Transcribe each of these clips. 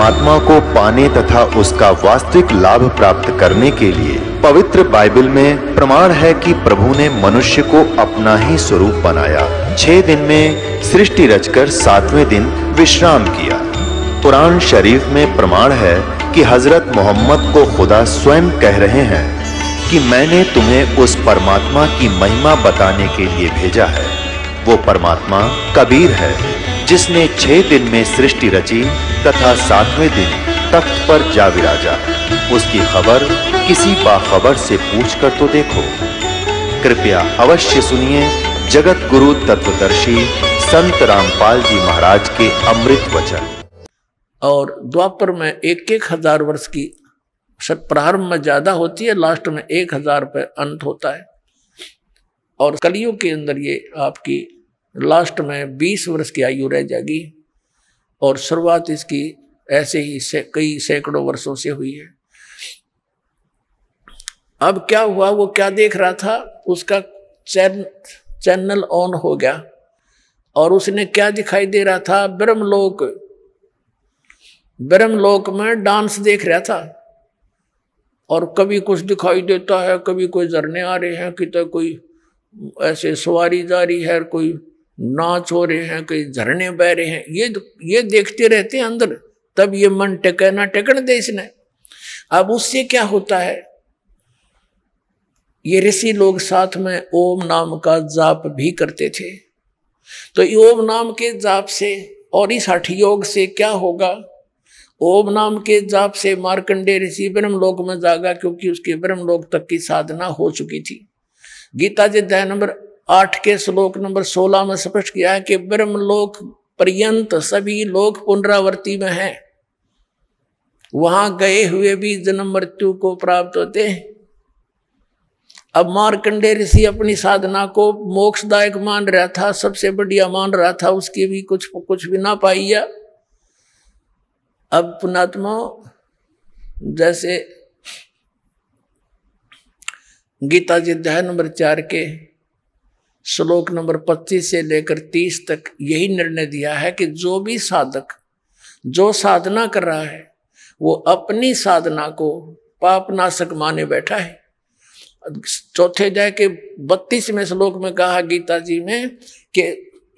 परमात्मा को पाने तथा उसका वास्तविक लाभ प्राप्त करने के लिए पवित्र बाइबल में प्रमाण है कि प्रभु ने मनुष्य को अपना ही स्वरूप बनाया छह दिन में सृष्टि रचकर सातवें दिन विश्राम किया कुरान शरीफ में प्रमाण है कि हजरत मोहम्मद को खुदा स्वयं कह रहे हैं कि मैंने तुम्हें उस परमात्मा की महिमा बताने के लिए भेजा है वो परमात्मा कबीर है जिसने छह दिन में सृष्टि रची तथा सातवें दिन तख्त पर जा विराजा उसकी खबर किसी बाखबर से पूछ कर तो देखो कृपया अवश्य सुनिए जगत गुरु तत्वदर्शी संत रामपाल जी महाराज के अमृत वचन और द्वापर में एक एक हजार वर्ष की प्रारंभ में ज्यादा होती है लास्ट में एक हजार पर अंत होता है और कलियों के अंदर ये आपकी लास्ट में बीस वर्ष की आयु रह जाएगी और शुरुआत इसकी ऐसे ही से, कई सैकड़ों वर्षों से हुई है अब क्या हुआ वो क्या देख रहा था उसका चैन चैनल ऑन हो गया और उसने क्या दिखाई दे रहा था ब्रह्मलोक ब्रह्मलोक में डांस देख रहा था और कभी कुछ दिखाई देता है कभी कोई झरने आ रहे हैं कितने कोई ऐसे सवारी जा रही है कोई नाच हो रहे हैं कई झरने बह रहे हैं ये ये देखते रहते हैं अंदर तब ये मन टेक ना टेकण दे इसने अब उससे क्या होता है ये ऋषि लोग साथ में ओम नाम का जाप भी करते थे तो ओम नाम के जाप से और इस हठ योग से क्या होगा ओम नाम के जाप से मार्कंडे ऋषि ब्रह्म लोक में जागा क्योंकि उसके लोक तक की साधना हो चुकी थी गीता जी दया नंबर आठ के श्लोक नंबर सोलह में स्पष्ट किया है कि ब्रह्म लोक पर्यंत सभी लोक पुनरावर्ती में हैं वहां गए हुए भी जन्म मृत्यु को प्राप्त होते हैं अब मारकंडे ऋषि अपनी साधना को मोक्षदायक मान रहा था सबसे बढ़िया मान रहा था उसकी भी कुछ कुछ भी ना पाईया अब पुणात्मा जैसे गीता जी अध्याय नंबर चार के श्लोक नंबर 25 से लेकर 30 तक यही निर्णय दिया है कि जो भी साधक जो साधना कर रहा है वो अपनी साधना को पापनाशक माने बैठा है चौथे अध्याय के में श्लोक में कहा गीता जी में कि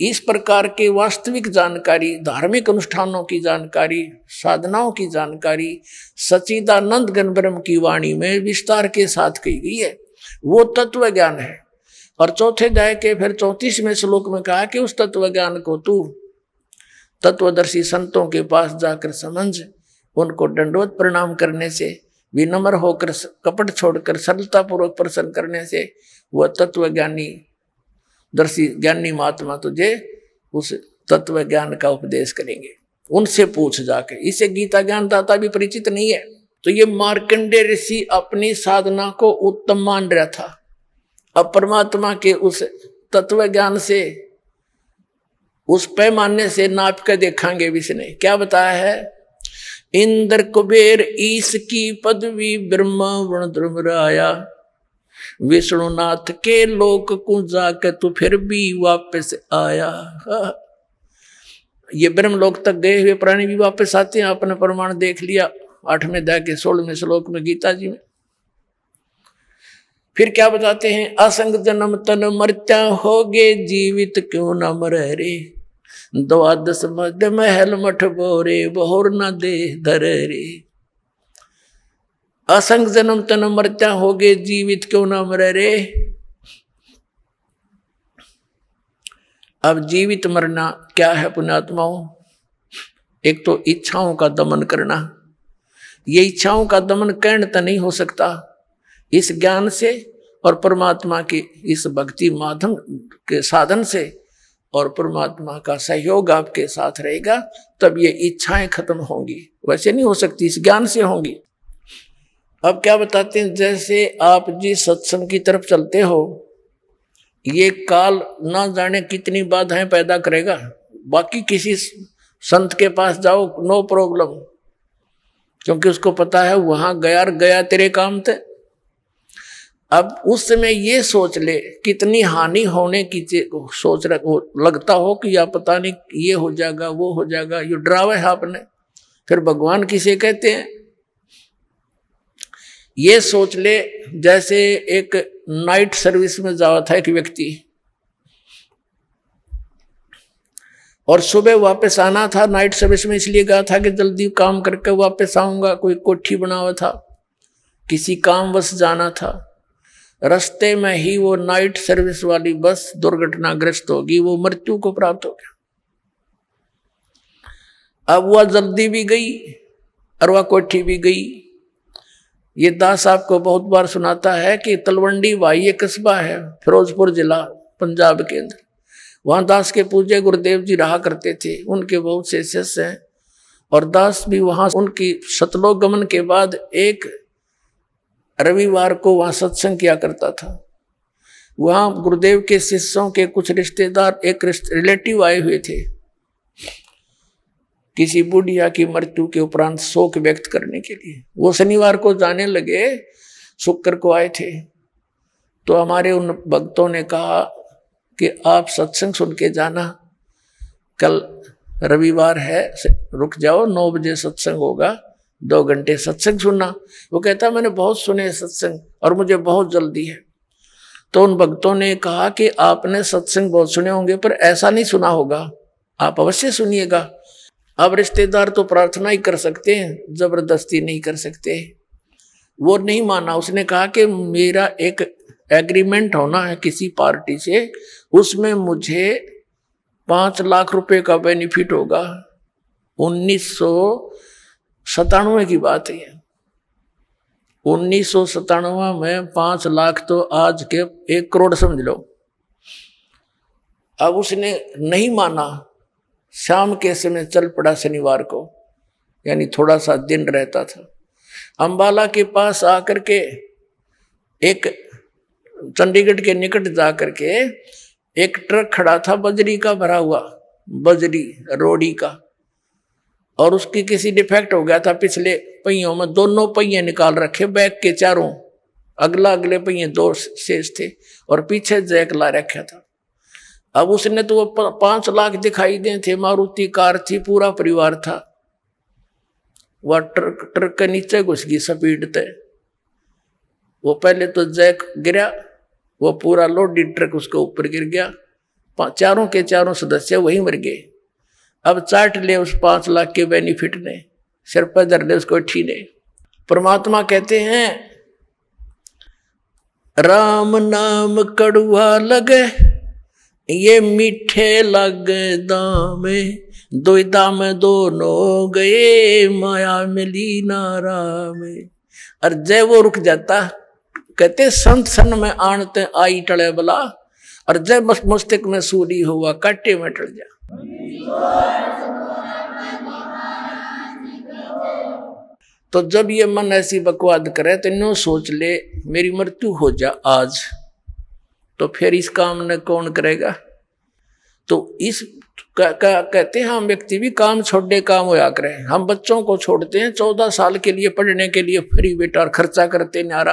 इस प्रकार के वास्तविक जानकारी धार्मिक अनुष्ठानों की जानकारी साधनाओं की जानकारी सचिदानंद गणब्रम की वाणी में विस्तार के साथ कही गई है वो तत्व ज्ञान है और चौथे अध्याय के फिर चौंतीसवें श्लोक में कहा कि उस तत्व ज्ञान को तू तत्वदर्शी संतों के पास जाकर समझ उनको दंडोत प्रणाम करने से विनम्र होकर कपट छोड़कर सरलतापूर्वक प्रसन्न करने से वह तत्व ज्ञानी दर्शी ज्ञानी महात्मा तुझे उस तत्व ज्ञान का उपदेश करेंगे उनसे पूछ जाकर इसे गीता ज्ञान दाता भी परिचित नहीं है तो ये मार्कंडे ऋषि अपनी साधना को उत्तम मान रहा था अब परमात्मा के उस तत्व ज्ञान से उस पैमाने से नाप कर देखांगे विष्णु क्या बताया है इंद्र कुबेर ईस की पदवी ब्रह्मा वर्ण ध्रुवराया विष्णुनाथ के लोक को जाकर तू फिर भी वापस आया ये ब्रह्म लोक तक गए हुए प्राणी भी वापस आते हैं अपने प्रमाण देख लिया आठवें दया के सोलहवें श्लोक में गीता जी में फिर क्या बताते हैं असंग जन्म तन मरत्या हो गए जीवित क्यों न मर रे द्वादश मध्य महल मठ बोरे बहोर न दे धर रे असंग जन्म तन मरत्या हो गए जीवित क्यों न मर रे अब जीवित मरना क्या है पुण्यात्माओं एक तो इच्छाओं का दमन करना ये इच्छाओं का दमन कर्ण तो नहीं हो सकता इस ज्ञान से और परमात्मा की इस भक्ति माध्यम के साधन से और परमात्मा का सहयोग आपके साथ रहेगा तब ये इच्छाएं खत्म होंगी वैसे नहीं हो सकती इस ज्ञान से होंगी अब क्या बताते हैं जैसे आप जिस सत्संग की तरफ चलते हो ये काल ना जाने कितनी बाधाएं पैदा करेगा बाकी किसी संत के पास जाओ नो प्रॉब्लम क्योंकि उसको पता है वहां गया गया तेरे काम थे अब उस समय ये सोच ले कितनी हानि होने की सोच रख लगता हो कि या पता नहीं ये हो जाएगा वो हो जाएगा ये ड्रावे है आपने फिर भगवान किसे कहते हैं ये सोच ले जैसे एक नाइट सर्विस में जावा था एक व्यक्ति और सुबह वापस आना था नाइट सर्विस में इसलिए गया था कि जल्दी काम करके वापस आऊंगा कोई कोठी बना हुआ था किसी काम बस जाना था रास्ते में ही वो नाइट सर्विस वाली बस दुर्घटनाग्रस्त होगी वो मृत्यु को प्राप्त हो गया अब वह जल्दी भी गई और वह कोठी भी गई ये दास आपको बहुत बार सुनाता है कि तलवंडी भाई ये कस्बा है फिरोजपुर जिला पंजाब के अंदर वहाँ दास के पूजे गुरुदेव जी रहा करते थे उनके बहुत से शिष्य हैं और दास भी वहाँ उनकी गमन के बाद एक रविवार को वहाँ सत्संग किया करता था वहाँ गुरुदेव के शिष्यों के कुछ रिश्तेदार एक रिलेटिव आए हुए थे किसी बुढ़िया की मृत्यु के उपरांत शोक व्यक्त करने के लिए वो शनिवार को जाने लगे शुक्र को आए थे तो हमारे उन भक्तों ने कहा कि आप सत्संग सुन के जाना कल रविवार है रुक जाओ नौ बजे सत्संग होगा दो घंटे सत्संग सुनना वो कहता मैंने बहुत सुने सत्संग और मुझे बहुत जल्दी है तो उन भक्तों ने कहा कि आपने सत्संग बहुत सुने होंगे पर ऐसा नहीं सुना होगा आप अवश्य सुनिएगा अब रिश्तेदार तो प्रार्थना ही कर सकते हैं जबरदस्ती नहीं कर सकते वो नहीं माना उसने कहा कि मेरा एक एग्रीमेंट होना है किसी पार्टी से उसमें मुझे पांच लाख रुपए का बेनिफिट होगा उन्नीस सौ सतानवे की बात है उन्नीस सौ में पांच लाख तो आज के एक करोड़ समझ लो अब उसने नहीं माना शाम के समय चल पड़ा शनिवार को यानी थोड़ा सा दिन रहता था अंबाला के पास आकर के एक चंडीगढ़ के निकट जा कर के एक ट्रक खड़ा था बजरी का भरा हुआ बजरी रोड़ी का और उसकी किसी डिफेक्ट हो गया था पिछले पहियों में दोनों पहिए निकाल रखे बैग के चारों अगला अगले पहिए दो शेष थे और पीछे जैक ला रखा था अब उसने तो वो पांच लाख दिखाई दे थे मारुति कार थी पूरा परिवार था वह ट्रक ट्रक के नीचे घुस गई स्पीड तय वो पहले तो जैक गिरा वो पूरा लोडेड ट्रक उसके ऊपर गिर गया चारों के चारों सदस्य वहीं मर गए अब चाट ले उस पांच लाख के बेनिफिट ने सिर पर धर ले उसको ठीने परमात्मा कहते हैं राम नाम कड़ुआ लगे ये मीठे लग दाम दो दाम दोनों गए माया मिली नाराम अरे और जय वो रुक जाता कहते संत सन में आणते आई टड़े बला और जय मस्तिष्क में सूरी हुआ काटे में टल जा तो जब ये मन ऐसी बकवाद करे तो नो सोच ले मेरी मृत्यु हो जा आज तो फिर इस काम ने कौन करेगा तो इस का, का, कहते हैं हम व्यक्ति भी काम छोड़ने काम होया करें हम बच्चों को छोड़ते हैं चौदह साल के लिए पढ़ने के लिए फ्री बेटा और खर्चा करते नारा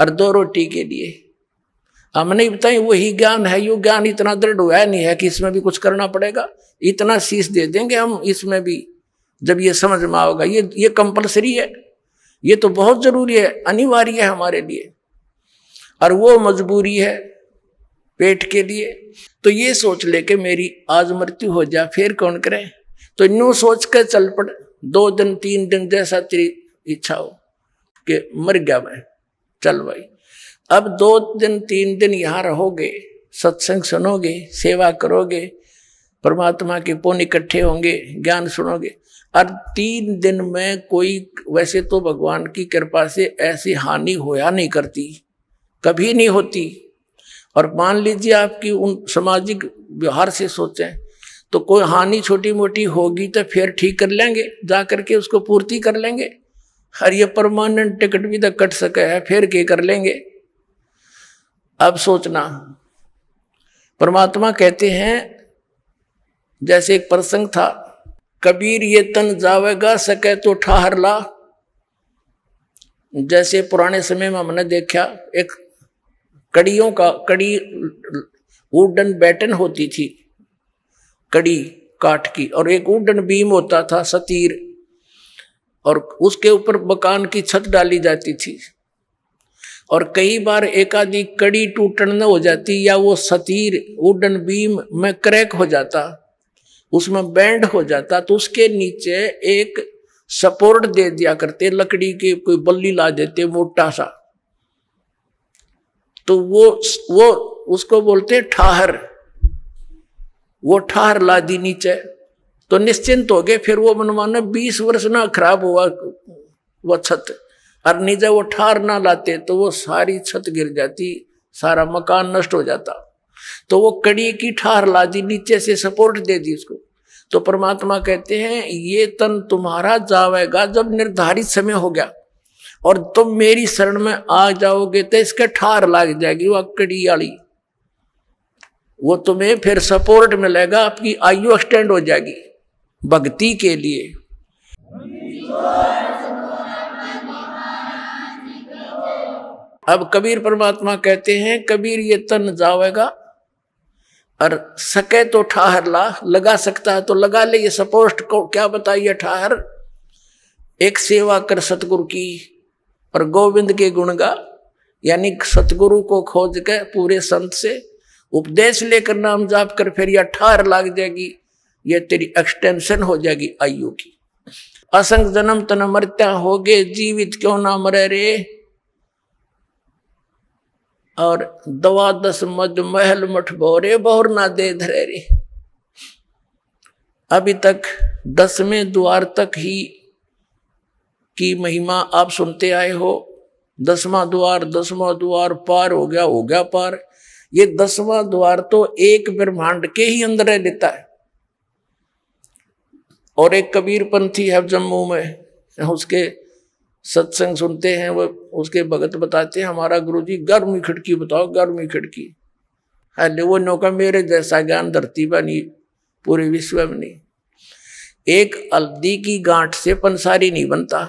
और दो रोटी के लिए हमने बताए वही ज्ञान है यो ज्ञान इतना दृढ़ हुआ नहीं है कि इसमें भी कुछ करना पड़ेगा इतना शीश दे देंगे हम इसमें भी जब ये समझ में आओगे ये ये कंपलसरी है ये तो बहुत जरूरी है अनिवार्य है हमारे लिए और वो मजबूरी है पेट के लिए तो ये सोच ले के मेरी आज मृत्यु हो जाए फिर कौन करे तो इन सोच कर चल पड़ दो दिन तीन दिन जैसा तेरी इच्छा हो कि मर गया मैं चल भाई अब दो दिन तीन दिन यहाँ रहोगे सत्संग सुनोगे सेवा करोगे परमात्मा के पुण्य इकट्ठे होंगे ज्ञान सुनोगे और तीन दिन में कोई वैसे तो भगवान की कृपा से ऐसी हानि होया नहीं करती कभी नहीं होती और मान लीजिए आपकी उन सामाजिक व्यवहार से सोचें तो कोई हानि छोटी मोटी होगी तो फिर ठीक कर लेंगे जा करके उसको पूर्ति कर लेंगे और ये परमानेंट टिकट भी तो कट सके है फिर के कर लेंगे अब सोचना परमात्मा कहते हैं जैसे एक प्रसंग था कबीर ये तन जावेगा सके तो ठहर ला जैसे पुराने समय में हमने देखा एक कड़ियों का कड़ी वुडन बैटन होती थी कड़ी काठ की और एक वुडन बीम होता था सतीर और उसके ऊपर मकान की छत डाली जाती थी और कई बार एक आधी कड़ी टूटन न हो जाती या वो सतीर वुडन बीम में क्रैक हो जाता उसमें बैंड हो जाता तो उसके नीचे एक सपोर्ट दे दिया करते लकड़ी के कोई बल्ली ला देते मोटा सा तो वो वो उसको बोलते ठाहर वो ठाहर ला दी नीचे तो निश्चिंत हो गए फिर वो मनमाना बीस वर्ष ना खराब हुआ वह छत और नीचे वो ठार ना लाते तो वो सारी छत गिर जाती सारा मकान नष्ट हो जाता तो वो कड़ी की ठार ला दी नीचे से सपोर्ट दे दी उसको तो परमात्मा कहते हैं ये तन तुम्हारा जावेगा जब निर्धारित समय हो गया और तुम मेरी शरण में आ जाओगे तो इसके ठार लाग जाएगी वह कड़ी वाली वो तुम्हें फिर सपोर्ट मिलेगा आपकी आयु एक्सटेंड हो जाएगी भक्ति के लिए अब कबीर परमात्मा कहते हैं कबीर ये तन जावेगा और सके तो ठहर ला लगा सकता है तो लगा ले ये सपोस्ट को क्या बताइए ठहर एक सेवा कर सतगुरु की और गोविंद के गुण गा यानी सतगुरु को खोज कर पूरे संत से उपदेश लेकर नाम जाप कर फिर यह ठहर लाग जाएगी ये तेरी एक्सटेंशन हो जाएगी आयु की असंग जन्म तन मृत्या हो गए जीवित क्यों ना मरे रे और द्वादश मज महल मठ भोरे बोर ना दे धरे रे अभी तक दसवें द्वार तक ही की महिमा आप सुनते आए हो दसवां द्वार दसवां द्वार पार हो गया हो गया पार ये दसवां द्वार तो एक ब्रह्मांड के ही अंदर रह लेता है और एक कबीर पंथी है जम्मू में उसके सत्संग सुनते हैं वो उसके भगत बताते हैं हमारा गुरु जी गर्मी खिड़की बताओ गर्मी खिड़की अरे वो नौका मेरे जैसा ज्ञान धरती पर नहीं पूरे विश्व में नहीं एक अल्दी की गांठ से पंसारी नहीं बनता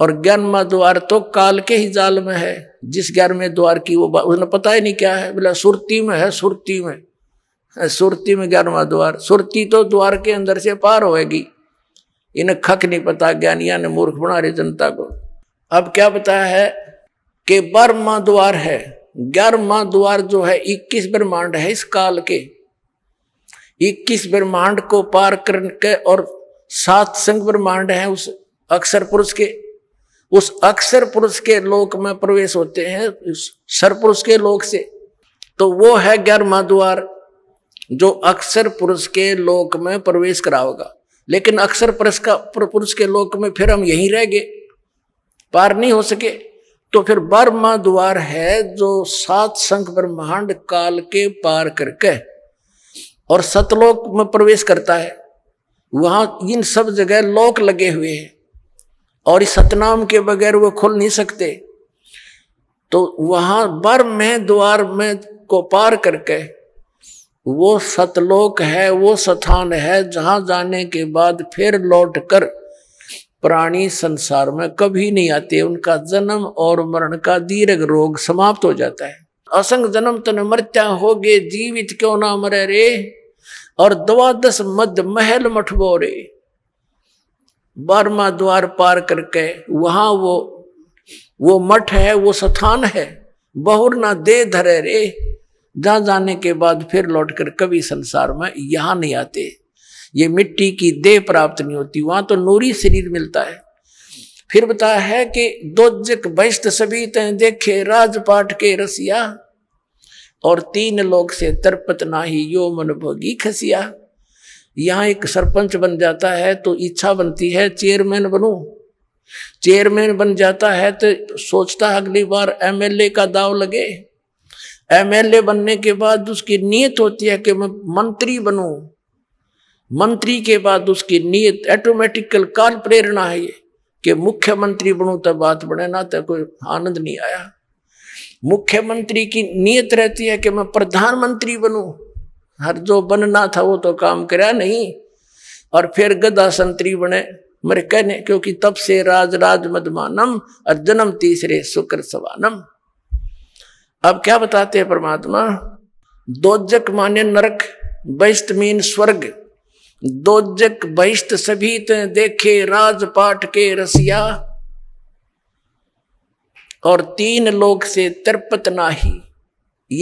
और ज्ञान में द्वार तो काल के ही जाल में है जिस ज्ञान में द्वार की वो उसने पता ही नहीं क्या है बोला सुरती में है सुरती में सुरती में ज्ञान द्वार सुरती तो द्वार के अंदर से पार होएगी इन्हें खक नहीं पता ज्ञानिया ने मूर्ख बना रही जनता को अब क्या बताया है कि बारहवा द्वार है ग्यारहवा द्वार जो है इक्कीस ब्रह्मांड है इस काल के इक्कीस ब्रह्मांड को पार करके और सात संग ब्रह्मांड है उस अक्षर पुरुष के उस अक्षर पुरुष के लोक में प्रवेश होते हैं सर पुरुष के लोक से तो वो है ग्यारहवा द्वार जो अक्षर पुरुष के लोक में प्रवेश कराओगा लेकिन अक्सर पुरुष का पुरुष के लोक में फिर हम यहीं रह गए पार नहीं हो सके तो फिर ब्रह्मा द्वार है जो सात संख ब्रह्मांड काल के पार करके और सतलोक में प्रवेश करता है वहां इन सब जगह लोक लगे हुए हैं और इस सतनाम के बगैर वो खुल नहीं सकते तो वहां बर में द्वार में को पार करके वो सतलोक है वो स्थान है जहां जाने के बाद फिर लौटकर प्राणी संसार में कभी नहीं आते उनका जन्म और मरण का दीर्घ रोग समाप्त हो जाता है असंग जन्म तन मृत्या हो गए जीवित क्यों ना मरे रे और द्वादश मध्य महल मठबो रे बारवा द्वार पार करके वहां वो वो मठ है वो स्थान है बहुर ना दे धरे रे जहां जाने के बाद फिर लौटकर कभी संसार में यहां नहीं आते ये मिट्टी की देह प्राप्त नहीं होती वहां तो नूरी शरीर मिलता है फिर बताया है कि जक वैष्ट सभी देखे राजपाठ के रसिया और तीन लोग से तरपत नाही यो मन भोगी खसिया यहाँ एक सरपंच बन जाता है तो इच्छा बनती है चेयरमैन बनू चेयरमैन बन जाता है तो सोचता है अगली बार एमएलए का दाव लगे एमएलए बनने के बाद उसकी नीयत होती है कि मैं मंत्री बनूं मंत्री के बाद उसकी नीयत ऑटोमेटिकल काल प्रेरणा है ये कि मुख्यमंत्री बनूं तब तो बात बने ना तो कोई आनंद नहीं आया मुख्यमंत्री की नीयत रहती है कि मैं प्रधानमंत्री बनूं हर जो बनना था वो तो काम करा नहीं और फिर गदा संतरी बने मेरे कहने क्योंकि तब से राज राज मदमानम और जन्म तीसरे शुक्र सवानम अब क्या बताते हैं परमात्मा दोजक मान्य नरक बहिष्ठ मीन स्वर्ग दोजक बहिष्ठ सभी देखे राजपाठ के रसिया और तीन लोग से तिरपत नाही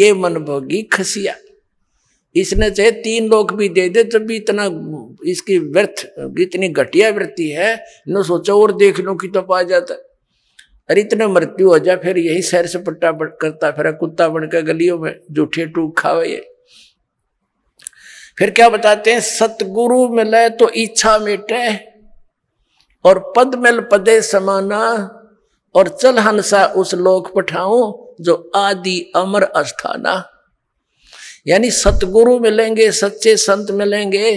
ये मन भोगी खसिया इसने चाहे तीन लोग भी दे दे तब भी इतना इसकी व्यर्थ इतनी घटिया वृत्ति है न सोचो और देख लो कि तो पा जाता अरे इतना मृत्यु हो जा फिर यही सैर से पट्टा करता फिर कुत्ता बनकर गलियों में जूठे टूक खावे ये फिर क्या बताते हैं सतगुरु मिले तो इच्छा मिटे और पद मिल पदे समाना और चल हंसा उस लोक पठाऊ जो आदि अमर अस्थाना यानी सतगुरु मिलेंगे सच्चे संत मिलेंगे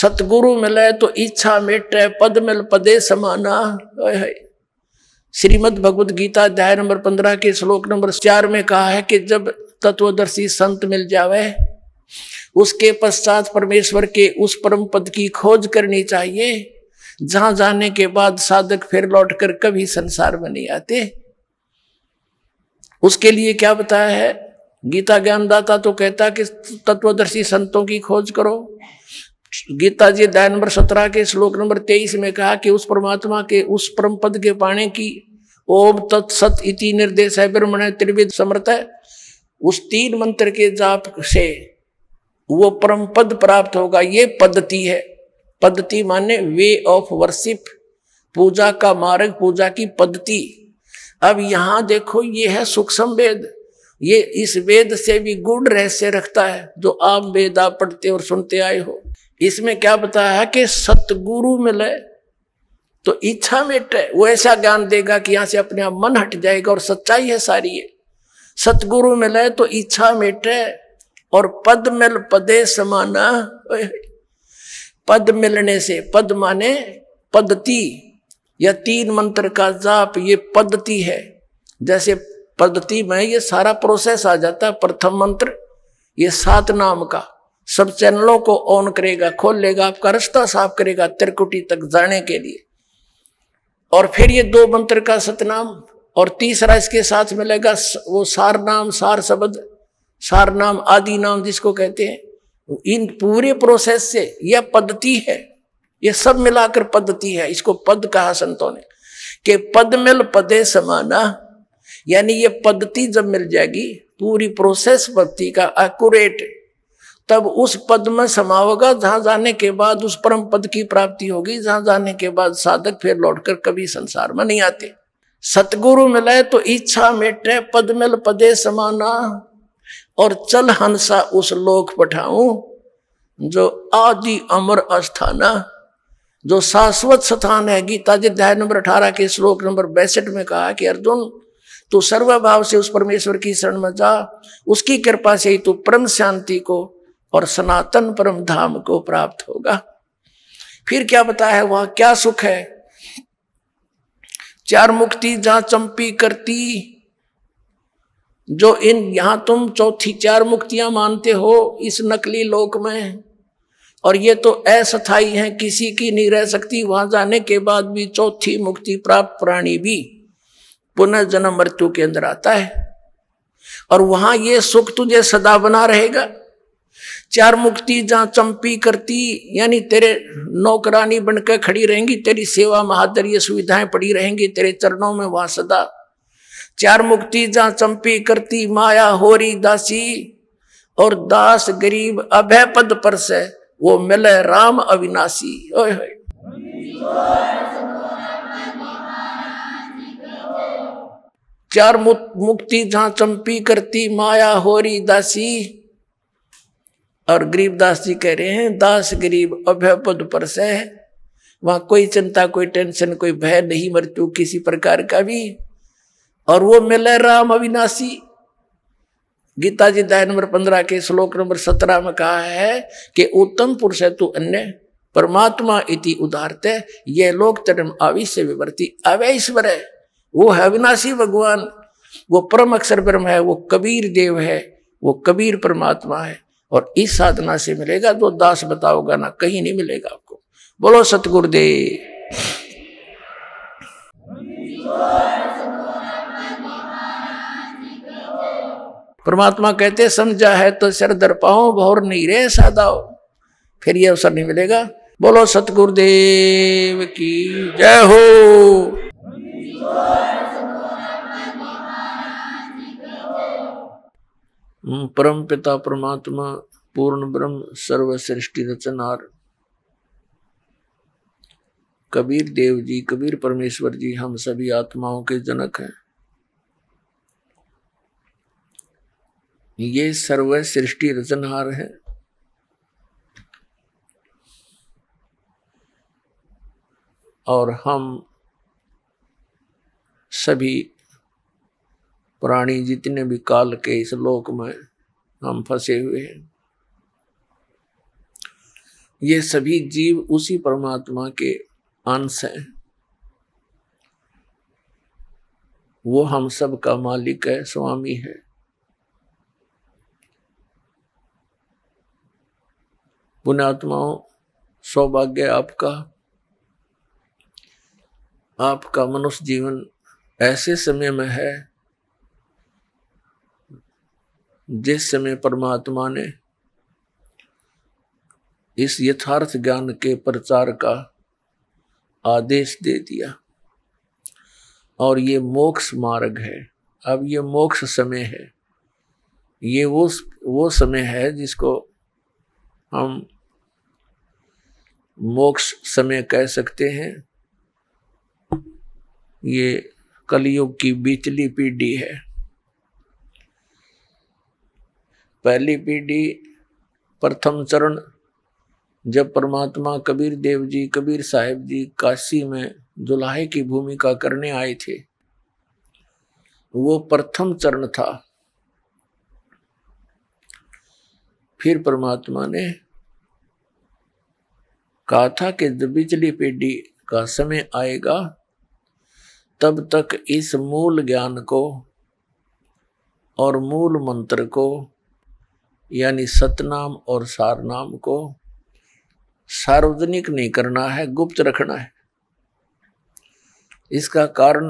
सतगुरु मिले तो इच्छा मिटे पद मिल पदे समाना है श्रीमद भगवत गीता अध्याय नंबर पंद्रह के श्लोक नंबर चार में कहा है कि जब तत्वदर्शी संत मिल जावे उसके पश्चात परमेश्वर के उस परम पद की खोज करनी चाहिए जहां जाने के बाद साधक फिर लौटकर कभी संसार में नहीं आते उसके लिए क्या बताया है गीता ज्ञानदाता तो कहता कि तत्वदर्शी संतों की खोज करो गीता जी अध्याय नंबर सत्रह के श्लोक नंबर तेईस में कहा कि उस परमात्मा के उस परम पद के पाने की ओम तत्सत इति निर्देश है ब्रह्मण त्रिविद समर्थ उस तीन मंत्र के जाप से वो परम पद प्राप्त होगा ये पद्धति है पद्धति माने वे ऑफ वर्शिप पूजा का मार्ग पूजा की पद्धति अब यहाँ देखो ये है सूक्ष्म वेद ये इस वेद से भी गुड़ रहस्य रखता है जो आम वेद आप पढ़ते और सुनते आए हो इसमें क्या बताया कि सतगुरु मिले तो इच्छा में टे वो ऐसा ज्ञान देगा कि यहां से अपने आप मन हट जाएगा और सच्चाई है सारी है सतगुरु मिले तो इच्छा मिटे और पद मिल पदे समाना पद मिलने से पद माने पद्धति या तीन मंत्र का जाप ये पद्धति है जैसे पद्धति में ये सारा प्रोसेस आ जाता है प्रथम मंत्र ये सात नाम का सब चैनलों को ऑन करेगा खोल लेगा आपका रास्ता साफ करेगा त्रिकुटी तक जाने के लिए और फिर ये दो मंत्र का सतनाम और तीसरा इसके साथ मिलेगा वो सार नाम सार शब्द सार नाम आदि नाम जिसको कहते हैं इन पूरे प्रोसेस से यह पद्धति है यह सब मिलाकर पद्धति है इसको पद कहा संतों ने कि पद मिल पदे समाना यानी ये पद्धति जब मिल जाएगी पूरी प्रोसेस पद्धति का एक्यूरेट तब उस पद में समा होगा जहां जाने के बाद उस परम पद की प्राप्ति होगी जहां जाने के बाद साधक फिर लौटकर कभी संसार में नहीं आते सतगुरु मिले तो इच्छा मेटे पद मिल पदे समाना और चल हंसा उस लोक पठाऊ जो आदि अमर अस्थाना जो शाश्वत स्थान है गीता जी अध्याय नंबर अठारह के श्लोक नंबर बैसठ में कहा कि अर्जुन तू सर्वभाव से उस परमेश्वर की शरण में जा उसकी कृपा से ही तू परम शांति को और सनातन परम धाम को प्राप्त होगा फिर क्या बताया वहां क्या सुख है चार मुक्ति जहां चंपी करती जो इन यहां तुम चौथी चार मुक्तियां मानते हो इस नकली लोक में और ये तो अस्थाई है किसी की नहीं रह सकती वहां जाने के बाद भी चौथी मुक्ति प्राप्त प्राणी भी पुनर्जन्म मृत्यु के अंदर आता है और वहां ये सुख तुझे सदा बना रहेगा चार मुक्ति जहां चंपी करती यानी तेरे नौकरानी बनकर खड़ी रहेंगी तेरी सेवा महादर ये सुविधाएं पड़ी रहेंगी तेरे चरणों में वहां सदा चार मुक्ति जहां चंपी करती माया होरी दासी और दास गरीब अभय पद पर से वो मिले राम अविनाशी चार मुक्ति जहा चंपी करती माया होरी दासी और गरीबदास जी कह रहे हैं दास गरीब अभय पद पर से वहां कोई चिंता कोई टेंशन कोई भय नहीं मृत्यु किसी प्रकार का भी और वो मिले राम अविनाशी गीता जी दया नंबर पंद्रह के श्लोक नंबर सत्रह में कहा है कि उत्तम पुरुष है तू अन्य परमात्मा इति उदारते ये लोक तनम आविश्य विवर्ती अवैश्वर है वो है अविनाशी भगवान वो परम अक्षर ब्रह्म है वो कबीर देव है वो कबीर परमात्मा है और इस साधना से मिलेगा जो तो दास बताओगा ना कहीं नहीं मिलेगा आपको बोलो सतगुरुदेव परमात्मा कहते समझा है तो सिर दर पाओ भोर नहीं रे सादाओ फिर ये अवसर नहीं मिलेगा बोलो सतगुरुदेव की जय हो परम पिता परमात्मा पूर्ण ब्रह्म सर्वसृष्टि रचनार कबीर देव जी कबीर परमेश्वर जी हम सभी आत्माओं के जनक हैं ये सर्व सृष्टि रचनहार है और हम सभी प्राणी जितने भी काल के इस लोक में हम फंसे हुए हैं ये सभी जीव उसी परमात्मा के अंश हैं वो हम सब का मालिक है स्वामी है पुणात्माओं सौभाग्य आपका आपका मनुष्य जीवन ऐसे समय में है जिस समय परमात्मा ने इस यथार्थ ज्ञान के प्रचार का आदेश दे दिया और ये मोक्ष मार्ग है अब ये मोक्ष समय है ये वो वो समय है जिसको हम मोक्ष समय कह सकते हैं ये कलियुग की बीचली पीढ़ी है पहली पीढ़ी प्रथम चरण जब परमात्मा कबीर देव जी कबीर साहेब जी काशी में दुलाहे की भूमिका करने आए थे वो प्रथम चरण था फिर परमात्मा ने कहा था कि बिजली पीढ़ी का समय आएगा तब तक इस मूल ज्ञान को और मूल मंत्र को यानी सतनाम और सारनाम को सार्वजनिक नहीं करना है गुप्त रखना है इसका कारण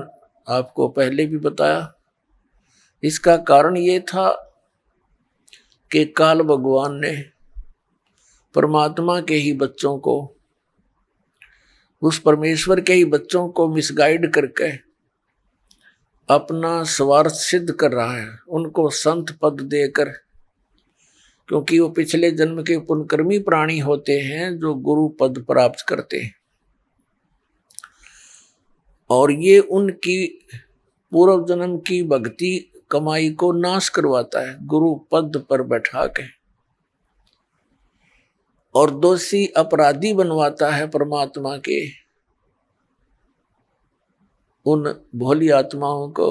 आपको पहले भी बताया इसका कारण ये था कि काल भगवान ने परमात्मा के ही बच्चों को उस परमेश्वर के ही बच्चों को मिसगाइड करके अपना स्वार्थ सिद्ध कर रहा है उनको संत पद देकर क्योंकि वो पिछले जन्म के पुनकर्मी प्राणी होते हैं जो गुरु पद प्राप्त करते हैं और ये उनकी पूर्व जन्म की भक्ति कमाई को नाश करवाता है गुरु पद पर बैठा के और दोषी अपराधी बनवाता है परमात्मा के उन भोली आत्माओं को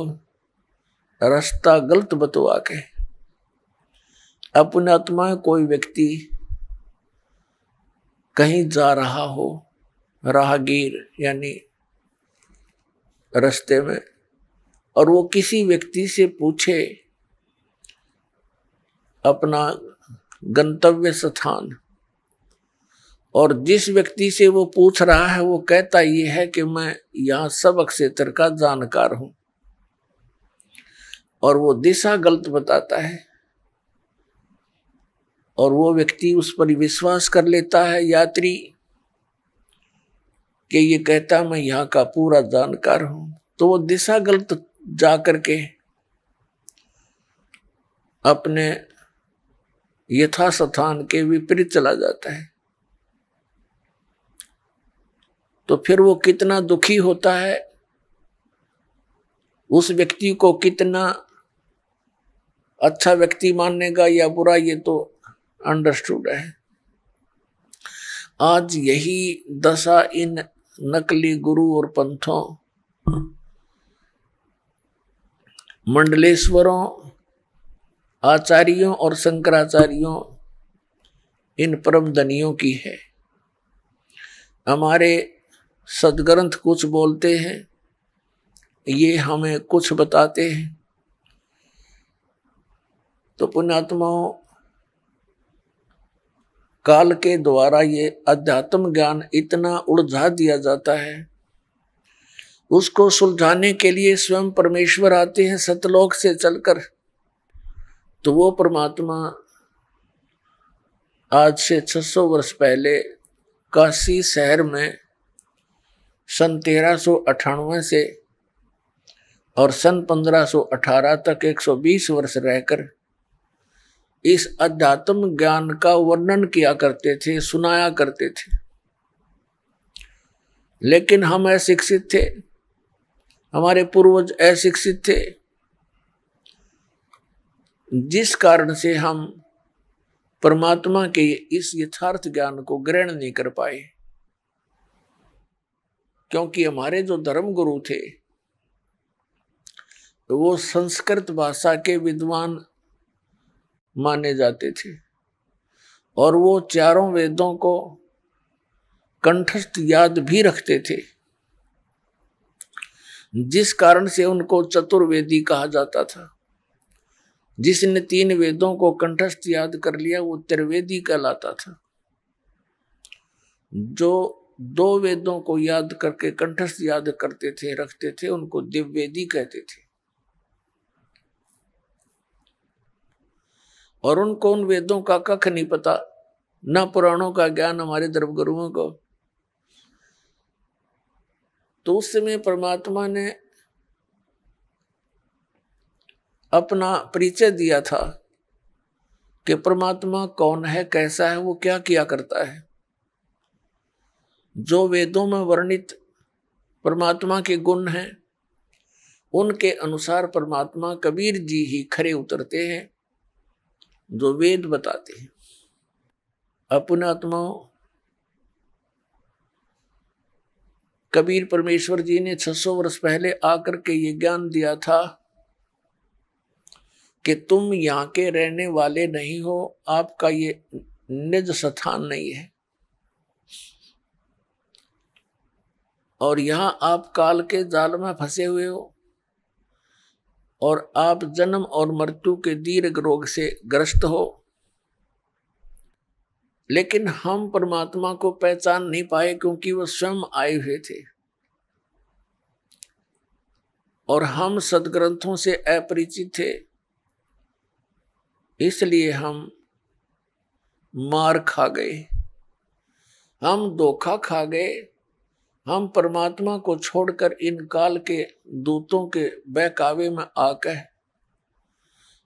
रास्ता गलत बतवा के अपनात्मा कोई व्यक्ति कहीं जा रहा हो राहगीर यानी रास्ते में और वो किसी व्यक्ति से पूछे अपना गंतव्य स्थान और जिस व्यक्ति से वो पूछ रहा है वो कहता ये है कि मैं यहाँ सब क्षेत्र का जानकार हूँ और वो दिशा गलत बताता है और वो व्यक्ति उस पर विश्वास कर लेता है यात्री कि ये कहता मैं यहाँ का पूरा जानकार हूं तो वो दिशा गलत जा करके अपने यथास्थान के विपरीत चला जाता है तो फिर वो कितना दुखी होता है उस व्यक्ति को कितना अच्छा व्यक्ति मानेगा या बुरा ये तो अंडरस्टूड है आज यही दशा इन नकली गुरु और पंथों मंडलेश्वरों आचार्यों और शंकराचार्यों इन परम धनियों की है हमारे सदग्रंथ कुछ बोलते हैं ये हमें कुछ बताते हैं तो पुण्यात्माओं काल के द्वारा ये अध्यात्म ज्ञान इतना उलझा दिया जाता है उसको सुलझाने के लिए स्वयं परमेश्वर आते हैं सतलोक से चलकर तो वो परमात्मा आज से 600 वर्ष पहले काशी शहर में सन तेरह से और सन 1518 तक 120 वर्ष रहकर इस अध्यात्म ज्ञान का वर्णन किया करते थे सुनाया करते थे लेकिन हम अशिक्षित थे हमारे पूर्वज अशिक्षित थे जिस कारण से हम परमात्मा के इस यथार्थ ज्ञान को ग्रहण नहीं कर पाए क्योंकि हमारे जो धर्म गुरु थे वो संस्कृत भाषा के विद्वान माने जाते थे और वो चारों वेदों को कंठस्थ याद भी रखते थे जिस कारण से उनको चतुर्वेदी कहा जाता था जिसने तीन वेदों को कंठस्थ याद कर लिया वो त्रिवेदी कहलाता था जो दो वेदों को याद करके कंठस्थ याद करते थे रखते थे उनको दिव्यवेदी कहते थे और उनको उन वेदों का कख नहीं पता ना पुराणों का ज्ञान हमारे धर्म गुरुओं को तो उस समय परमात्मा ने अपना परिचय दिया था कि परमात्मा कौन है कैसा है वो क्या किया करता है जो वेदों में वर्णित परमात्मा के गुण हैं उनके अनुसार परमात्मा कबीर जी ही खरे उतरते हैं जो वेद बताते हैं अपने आत्मा कबीर परमेश्वर जी ने 600 वर्ष पहले आकर के ये ज्ञान दिया था कि तुम यहाँ के रहने वाले नहीं हो आपका ये निज स्थान नहीं है और यहाँ आप काल के जाल में फंसे हुए हो और आप जन्म और मृत्यु के दीर्घ रोग से ग्रस्त हो लेकिन हम परमात्मा को पहचान नहीं पाए क्योंकि वह स्वयं आए हुए थे और हम सदग्रंथों से अपरिचित थे इसलिए हम मार खा गए हम धोखा खा गए हम परमात्मा को छोड़कर इन काल के दूतों के बहकावे में आकर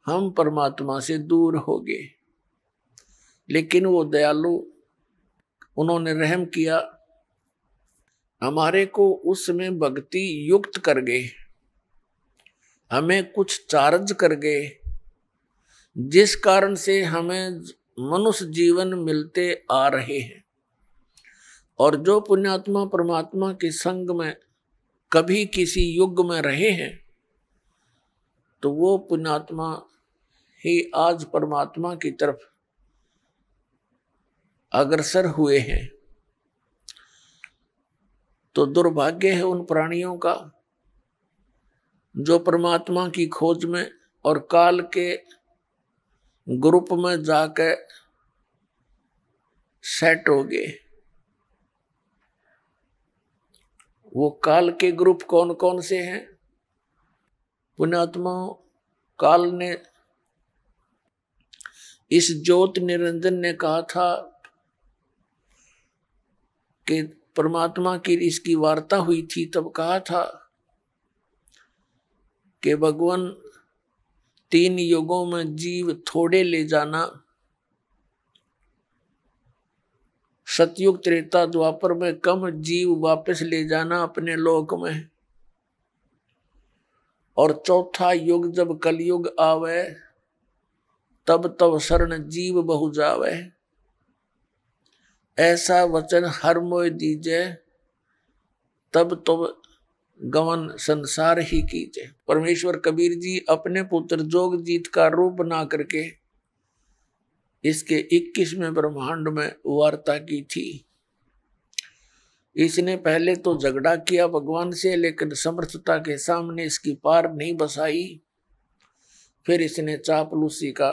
हम परमात्मा से दूर हो गए लेकिन वो दयालु उन्होंने रहम किया हमारे को उसमें भक्ति युक्त कर गए हमें कुछ चार्ज कर गए जिस कारण से हमें मनुष्य जीवन मिलते आ रहे हैं और जो पुण्यात्मा परमात्मा के संग में कभी किसी युग में रहे हैं तो वो पुण्यात्मा ही आज परमात्मा की तरफ अग्रसर हुए हैं तो दुर्भाग्य है उन प्राणियों का जो परमात्मा की खोज में और काल के ग्रुप में जाकर सेट हो गए वो काल के ग्रुप कौन कौन से हैं पुणात्मा काल ने इस ज्योत निरंजन ने कहा था कि परमात्मा की इसकी वार्ता हुई थी तब कहा था कि भगवान तीन युगों में जीव थोड़े ले जाना सतयुग त्रेता द्वापर में कम जीव वापस ले जाना अपने लोक में और चौथा युग जब कलयुग आवे तब तब तो शरण जीव बहु जावे ऐसा वचन हर मोय दीजे तब तब तो गवन संसार ही कीजे परमेश्वर कबीर जी अपने पुत्र जोग जीत का रूप ना करके इसके 21वें ब्रह्मांड में वार्ता की थी इसने पहले तो झगड़ा किया भगवान से लेकिन समर्थता के सामने इसकी पार नहीं बसाई फिर इसने चापलूसी का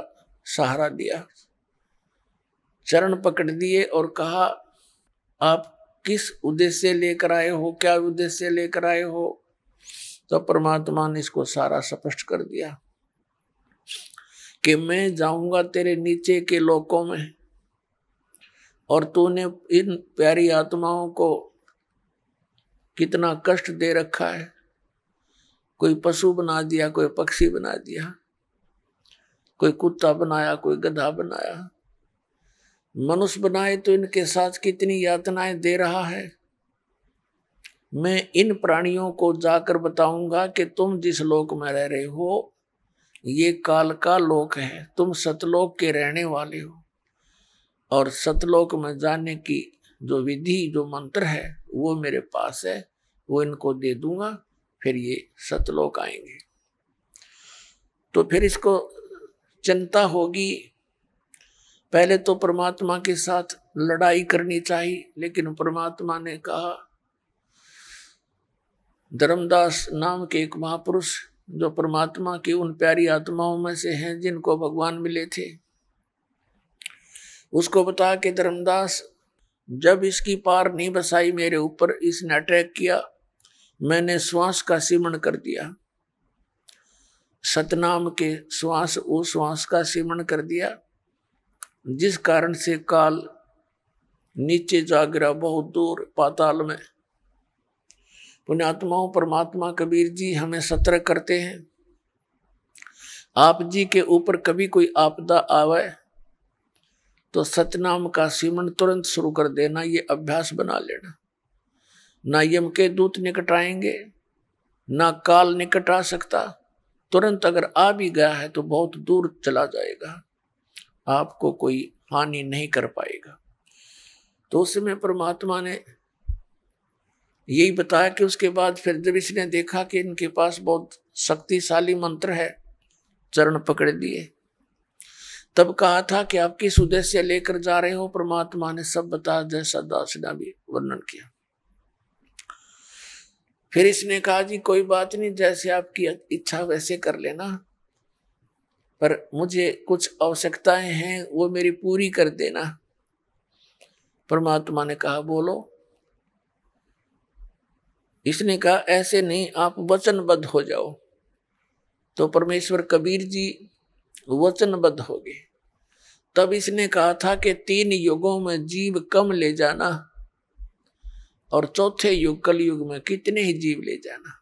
सहारा दिया चरण पकड़ दिए और कहा आप किस उद्देश्य लेकर आए हो क्या उद्देश्य लेकर आए हो तो परमात्मा ने इसको सारा स्पष्ट कर दिया कि मैं जाऊंगा तेरे नीचे के लोकों में और तूने इन प्यारी आत्माओं को कितना कष्ट दे रखा है कोई पशु बना दिया कोई पक्षी बना दिया कोई कुत्ता बनाया कोई गधा बनाया मनुष्य बनाए तो इनके साथ कितनी यातनाएं दे रहा है मैं इन प्राणियों को जाकर बताऊंगा कि तुम जिस लोक में रह रहे हो ये काल का लोक है तुम सतलोक के रहने वाले हो और सतलोक में जाने की जो विधि जो मंत्र है वो मेरे पास है वो इनको दे दूंगा फिर ये सतलोक आएंगे तो फिर इसको चिंता होगी पहले तो परमात्मा के साथ लड़ाई करनी चाहिए लेकिन परमात्मा ने कहा धर्मदास नाम के एक महापुरुष जो परमात्मा की उन प्यारी आत्माओं में से हैं जिनको भगवान मिले थे उसको बता के धर्मदास जब इसकी पार नहीं बसाई मेरे ऊपर इसने अटैक किया मैंने श्वास का सिमरण कर दिया सतनाम के श्वास ओ श्वास का सिमरण कर दिया जिस कारण से काल नीचे जागरा बहुत दूर पाताल में पुण्यात्माओं परमात्मा कबीर जी हमें सतर्क करते हैं आप जी के ऊपर कभी कोई आपदा आवे तो सतनाम का सीमन तुरंत शुरू कर देना ये अभ्यास बना लेना ना यम के दूत निकट आएंगे ना काल निकट आ सकता तुरंत अगर आ भी गया है तो बहुत दूर चला जाएगा आपको कोई हानि नहीं कर पाएगा तो उसमें परमात्मा ने यही बताया कि उसके बाद फिर जब इसने देखा कि इनके पास बहुत शक्तिशाली मंत्र है चरण पकड़ लिए तब कहा था कि आप किस उद्देश्य लेकर जा रहे हो परमात्मा ने सब बताया जैसा दास ने भी वर्णन किया फिर इसने कहा जी कोई बात नहीं जैसे आपकी इच्छा वैसे कर लेना पर मुझे कुछ आवश्यकताएं हैं वो मेरी पूरी कर देना परमात्मा ने कहा बोलो इसने कहा ऐसे नहीं आप वचनबद्ध हो जाओ तो परमेश्वर कबीर जी वचनबद्ध हो गए तब इसने कहा था कि तीन युगों में जीव कम ले जाना और चौथे युग कल युग में कितने ही जीव ले जाना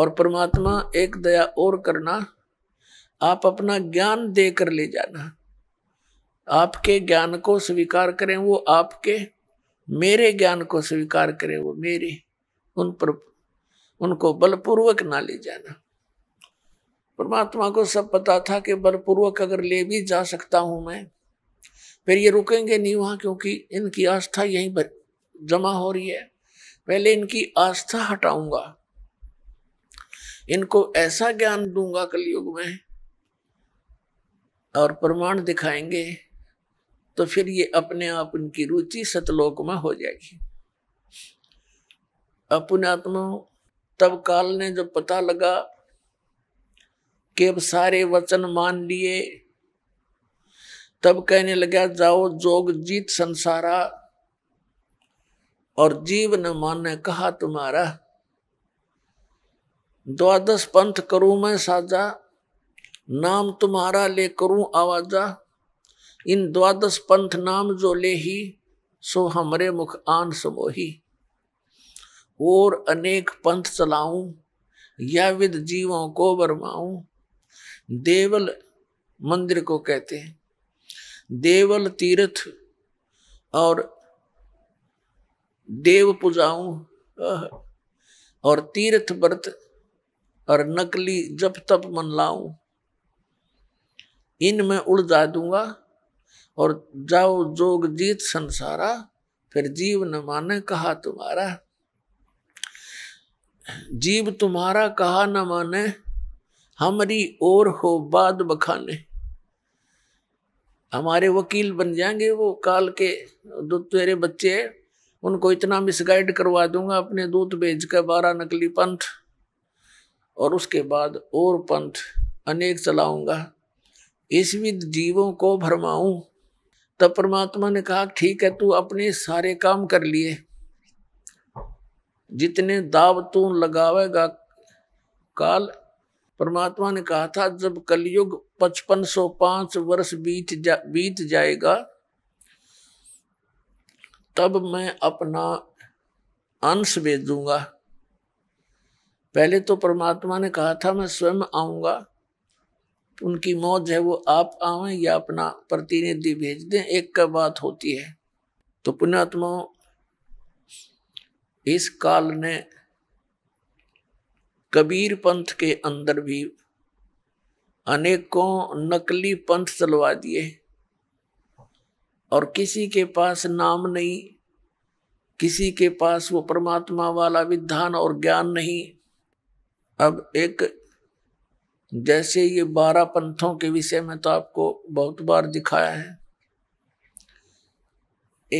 और परमात्मा एक दया और करना आप अपना ज्ञान देकर ले जाना आपके ज्ञान को स्वीकार करें वो आपके मेरे ज्ञान को स्वीकार करें वो मेरे उन पर उनको बलपूर्वक ना ले जाना परमात्मा को सब पता था कि बलपूर्वक अगर ले भी जा सकता हूं मैं फिर ये रुकेंगे नहीं वहां क्योंकि इनकी आस्था यहीं जमा हो रही है पहले इनकी आस्था हटाऊंगा इनको ऐसा ज्ञान दूंगा कलयुग में और प्रमाण दिखाएंगे तो फिर ये अपने आप इनकी रुचि सतलोक में हो जाएगी आत्मा तब काल ने जब पता लगा कि अब सारे वचन मान लिए तब कहने लगा जाओ जोग जीत संसारा और जीव न माने कहा तुम्हारा द्वादश पंथ करूं मैं साजा नाम तुम्हारा ले करूं आवाजा इन द्वादश पंथ नाम जो ले ही सो हमरे मुख आन समोही और अनेक पंथ चलाऊं या विद जीवों को बरमाऊं देवल मंदिर को कहते हैं देवल तीर्थ और देव पूजाऊं और तीर्थ व्रत और नकली जप तप मन लाऊं इन में उड़ जा दूंगा और जाओ जोग जीत संसारा फिर जीव न माने कहा तुम्हारा जीव तुम्हारा कहा न माने हमारी और हो बाद बखाने हमारे वकील बन जाएंगे वो काल के दो तेरे बच्चे उनको इतना मिसगाइड करवा दूंगा अपने दूत भेज कर बारह नकली पंथ और उसके बाद और पंथ अनेक चलाऊंगा इस विध जीवों को भरमाऊं तब परमात्मा ने कहा ठीक है तू अपने सारे काम कर लिए जितने दाव तू लगावेगा काल परमात्मा ने कहा था जब कलयुग पचपन पांच वर्ष बीत जा बीत जाएगा तब मैं अपना अंश भेजूंगा पहले तो परमात्मा ने कहा था मैं स्वयं आऊंगा उनकी मौत है वो आप आवे या अपना प्रतिनिधि भेज दें एक का बात होती है तो पुण्यात्माओं इस काल ने कबीर पंथ के अंदर भी अनेकों नकली पंथ चलवा दिए और किसी के पास नाम नहीं किसी के पास वो परमात्मा वाला विधान और ज्ञान नहीं अब एक जैसे ये बारह पंथों के विषय में तो आपको बहुत बार दिखाया है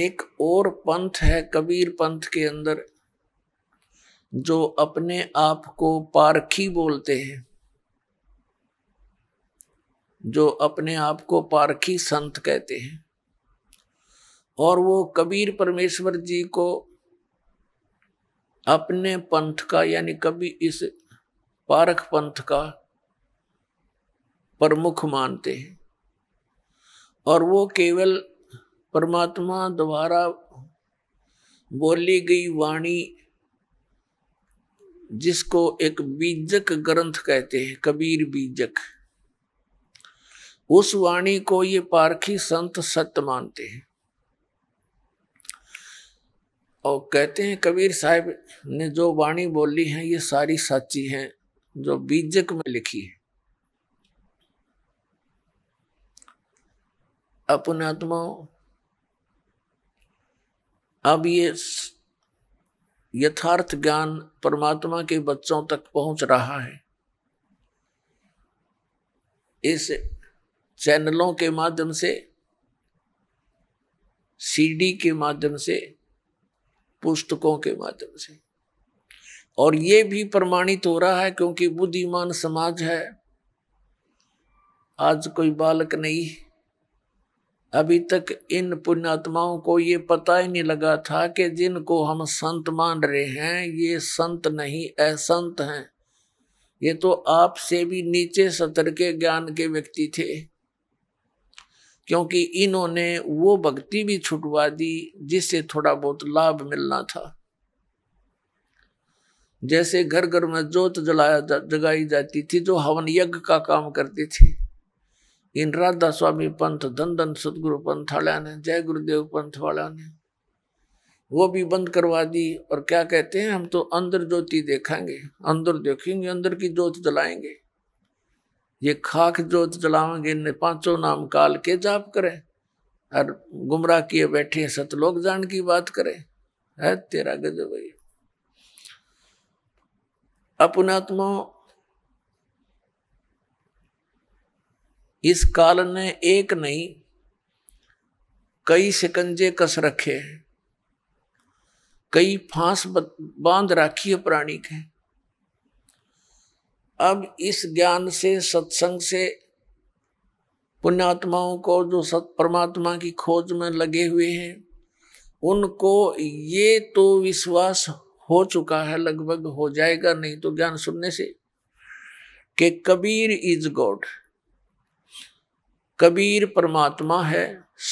एक और पंथ है कबीर पंथ के अंदर जो अपने आप को पारखी बोलते हैं जो अपने आप को पारखी संत कहते हैं और वो कबीर परमेश्वर जी को अपने पंथ का यानी कभी इस पारख पंथ का प्रमुख मानते हैं और वो केवल परमात्मा द्वारा बोली गई वाणी जिसको एक बीजक ग्रंथ कहते हैं कबीर बीजक उस वाणी को ये पारखी संत सत्य मानते हैं और कहते हैं कबीर साहब ने जो वाणी बोली है ये सारी साची है जो बीजक में लिखी है अपनात्मा अब ये यथार्थ ज्ञान परमात्मा के बच्चों तक पहुंच रहा है इस चैनलों के माध्यम से सीडी के माध्यम से पुस्तकों के माध्यम से और ये भी प्रमाणित हो रहा है क्योंकि बुद्धिमान समाज है आज कोई बालक नहीं अभी तक इन पुण्यात्माओं को ये पता ही नहीं लगा था कि जिनको हम संत मान रहे हैं ये संत नहीं असंत हैं ये तो आपसे भी नीचे सतर के ज्ञान के व्यक्ति थे क्योंकि इन्होंने वो भक्ति भी छुटवा दी जिससे थोड़ा बहुत लाभ मिलना था जैसे घर घर में जोत जलाया जगाई जाती थी जो हवन यज्ञ का काम करती थी इन राधा स्वामी पंथ धन धन सदगुरु पंथ वाले ने जय गुरुदेव पंथ वाले ने वो भी बंद करवा दी और क्या कहते हैं हम तो अंदर ज्योति देखेंगे अंदर देखेंगे अंदर की ज्योत जलाएंगे ये खाक ज्योत जलावेंगे इन पांचों नाम काल के जाप करें और गुमराह किए बैठे सतलोक जान की बात करें है तेरा गजब अपनात्मा इस काल ने एक नहीं कई शिकंजे कस रखे हैं कई फांस बांध राखी है प्राणी के अब इस ज्ञान से सत्संग से पुण्यात्माओं को जो सत परमात्मा की खोज में लगे हुए हैं उनको ये तो विश्वास हो चुका है लगभग हो जाएगा नहीं तो ज्ञान सुनने से कि कबीर इज गॉड कबीर परमात्मा है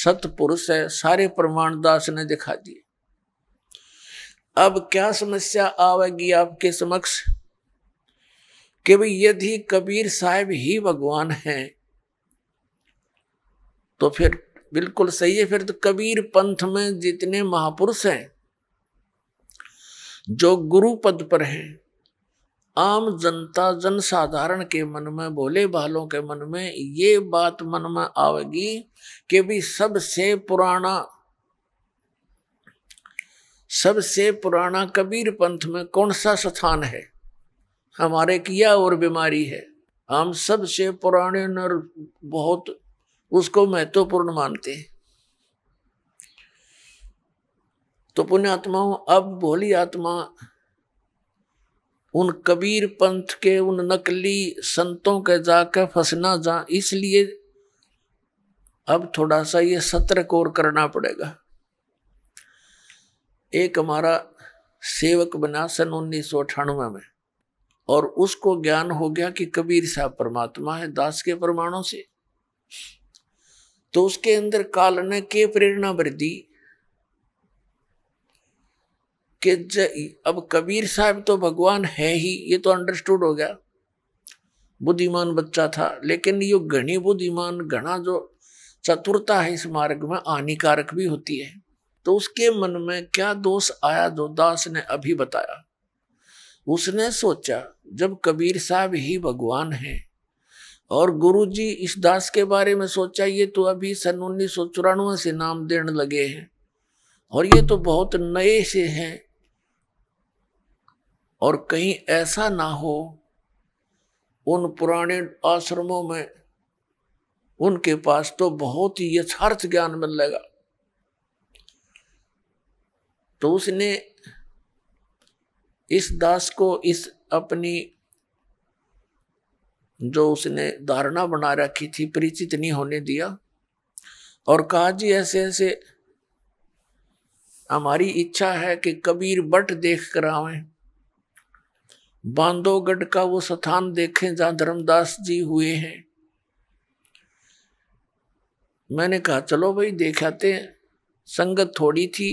सतपुरुष है सारे प्रमाण दास ने दिखा दिए अब क्या समस्या आवेगी आपके समक्ष कि भाई यदि कबीर साहब ही भगवान हैं तो फिर बिल्कुल सही है फिर तो कबीर पंथ में जितने महापुरुष हैं जो गुरु पद पर हैं आम जनता जन साधारण के मन में भोले भालों के मन में ये बात मन में आवेगी कि भी सबसे पुराना सबसे पुराना कबीर पंथ में कौन सा स्थान है हमारे किया और बीमारी है हम सबसे पुराने नर बहुत उसको महत्वपूर्ण मानते हैं तो पुण्य आत्माओं अब भोली आत्मा उन कबीर पंथ के उन नकली संतों के जाकर फंसना जा इसलिए अब थोड़ा सा ये सत्र कोर करना पड़ेगा एक हमारा सेवक बना सन उन्नीस में और उसको ज्ञान हो गया कि कबीर साहब परमात्मा है दास के प्रमाणों से तो उसके अंदर काल ने के प्रेरणा भर दी कि अब कबीर साहब तो भगवान है ही ये तो अंडरस्टूड हो गया बुद्धिमान बच्चा था लेकिन ये घनी बुद्धिमान घना जो चतुरता है इस मार्ग में हानिकारक भी होती है तो उसके मन में क्या दोष आया जो दास ने अभी बताया उसने सोचा जब कबीर साहब ही भगवान है और गुरुजी इस दास के बारे में सोचा ये तो अभी सन उन्नीस से नाम देने लगे हैं और ये तो बहुत नए से हैं और कहीं ऐसा ना हो उन पुराने आश्रमों में उनके पास तो बहुत ही यथार्थ ज्ञान मिलेगा तो उसने इस दास को इस अपनी जो उसने धारणा बना रखी थी परिचित नहीं होने दिया और कहा जी ऐसे ऐसे हमारी इच्छा है कि कबीर बट देख कर आवें बांधोगढ़ का वो स्थान देखें जहां धर्मदास जी हुए हैं मैंने कहा चलो भाई देख आते हैं संगत थोड़ी थी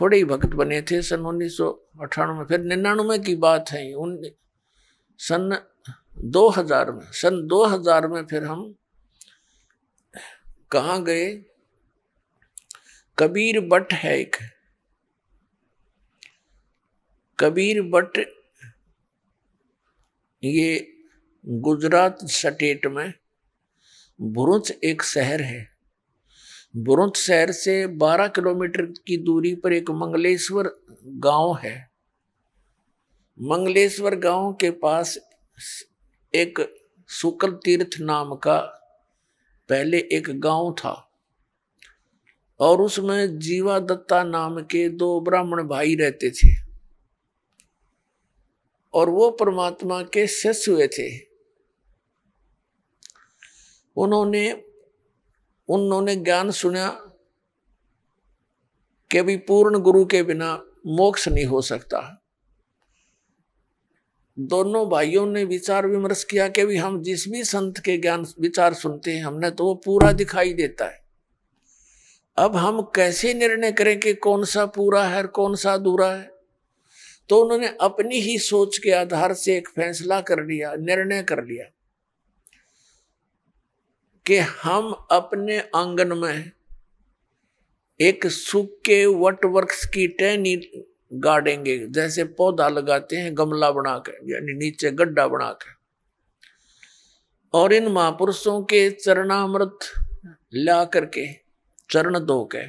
थोड़े ही भक्त बने थे सन उन्नीस सौ अठानवे फिर निन्यानवे की बात है उन सन 2000 में सन 2000 में फिर हम कहाँ गए कबीर भट्ट है एक कबीर भट्ट ये गुजरात स्टेट में बुरुच एक शहर है बुरुच शहर से 12 किलोमीटर की दूरी पर एक मंगलेश्वर गांव है मंगलेश्वर गांव के पास एक शुक्ल तीर्थ नाम का पहले एक गांव था और उसमें जीवा दत्ता नाम के दो ब्राह्मण भाई रहते थे और वो परमात्मा के शिष्य हुए थे उन्होंने उन्होंने ज्ञान सुना कि भी पूर्ण गुरु के बिना मोक्ष नहीं हो सकता दोनों भाइयों ने विचार विमर्श किया कि भी हम जिस भी संत के ज्ञान विचार सुनते हैं हमने तो वो पूरा दिखाई देता है अब हम कैसे निर्णय करें कि कौन सा पूरा है और कौन सा अधूरा है तो उन्होंने अपनी ही सोच के आधार से एक फैसला कर लिया निर्णय कर लिया कि हम अपने आंगन में एक सूखे वट वर्क्स की टहनी गाड़ेंगे जैसे पौधा लगाते हैं गमला बनाकर यानी नीचे गड्ढा बनाकर और इन महापुरुषों के चरणामृत ला करके चरण दो के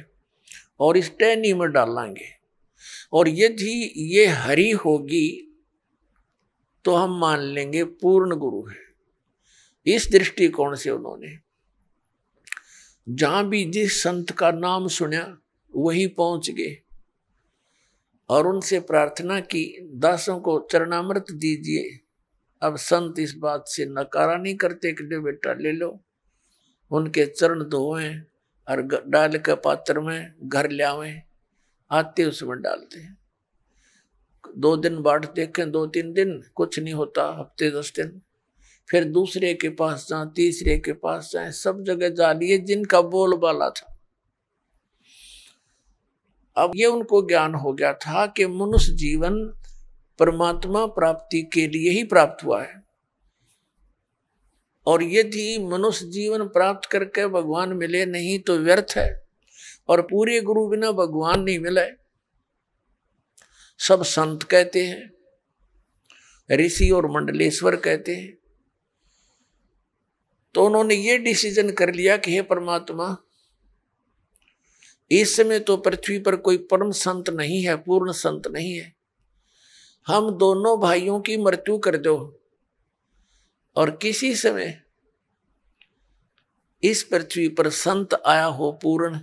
और इस टहनी में डालेंगे और यदि ये हरि होगी तो हम मान लेंगे पूर्ण गुरु है इस दृष्टिकोण से उन्होंने जहां भी जिस संत का नाम सुना वहीं पहुंच गए और उनसे प्रार्थना की दासों को चरणामृत दीजिए अब संत इस बात से नकारा नहीं करते कि जो बेटा ले लो उनके चरण धोए और डाल के पात्र में घर लियावें आते उसमें डालते हैं दो दिन बाढ़ देखें दो तीन दिन कुछ नहीं होता हफ्ते दस दिन फिर दूसरे के पास जाए तीसरे के पास जाए सब जगह जा लिए जिनका बोलबाला था अब ये उनको ज्ञान हो गया था कि मनुष्य जीवन परमात्मा प्राप्ति के लिए ही प्राप्त हुआ है और यदि मनुष्य जीवन प्राप्त करके भगवान मिले नहीं तो व्यर्थ है और पूरे गुरु बिना भगवान नहीं मिला सब संत कहते हैं ऋषि और मंडलेश्वर कहते हैं तो उन्होंने ये डिसीजन कर लिया कि हे परमात्मा इस समय तो पृथ्वी पर कोई परम संत नहीं है पूर्ण संत नहीं है हम दोनों भाइयों की मृत्यु कर दो और किसी समय इस पृथ्वी पर संत आया हो पूर्ण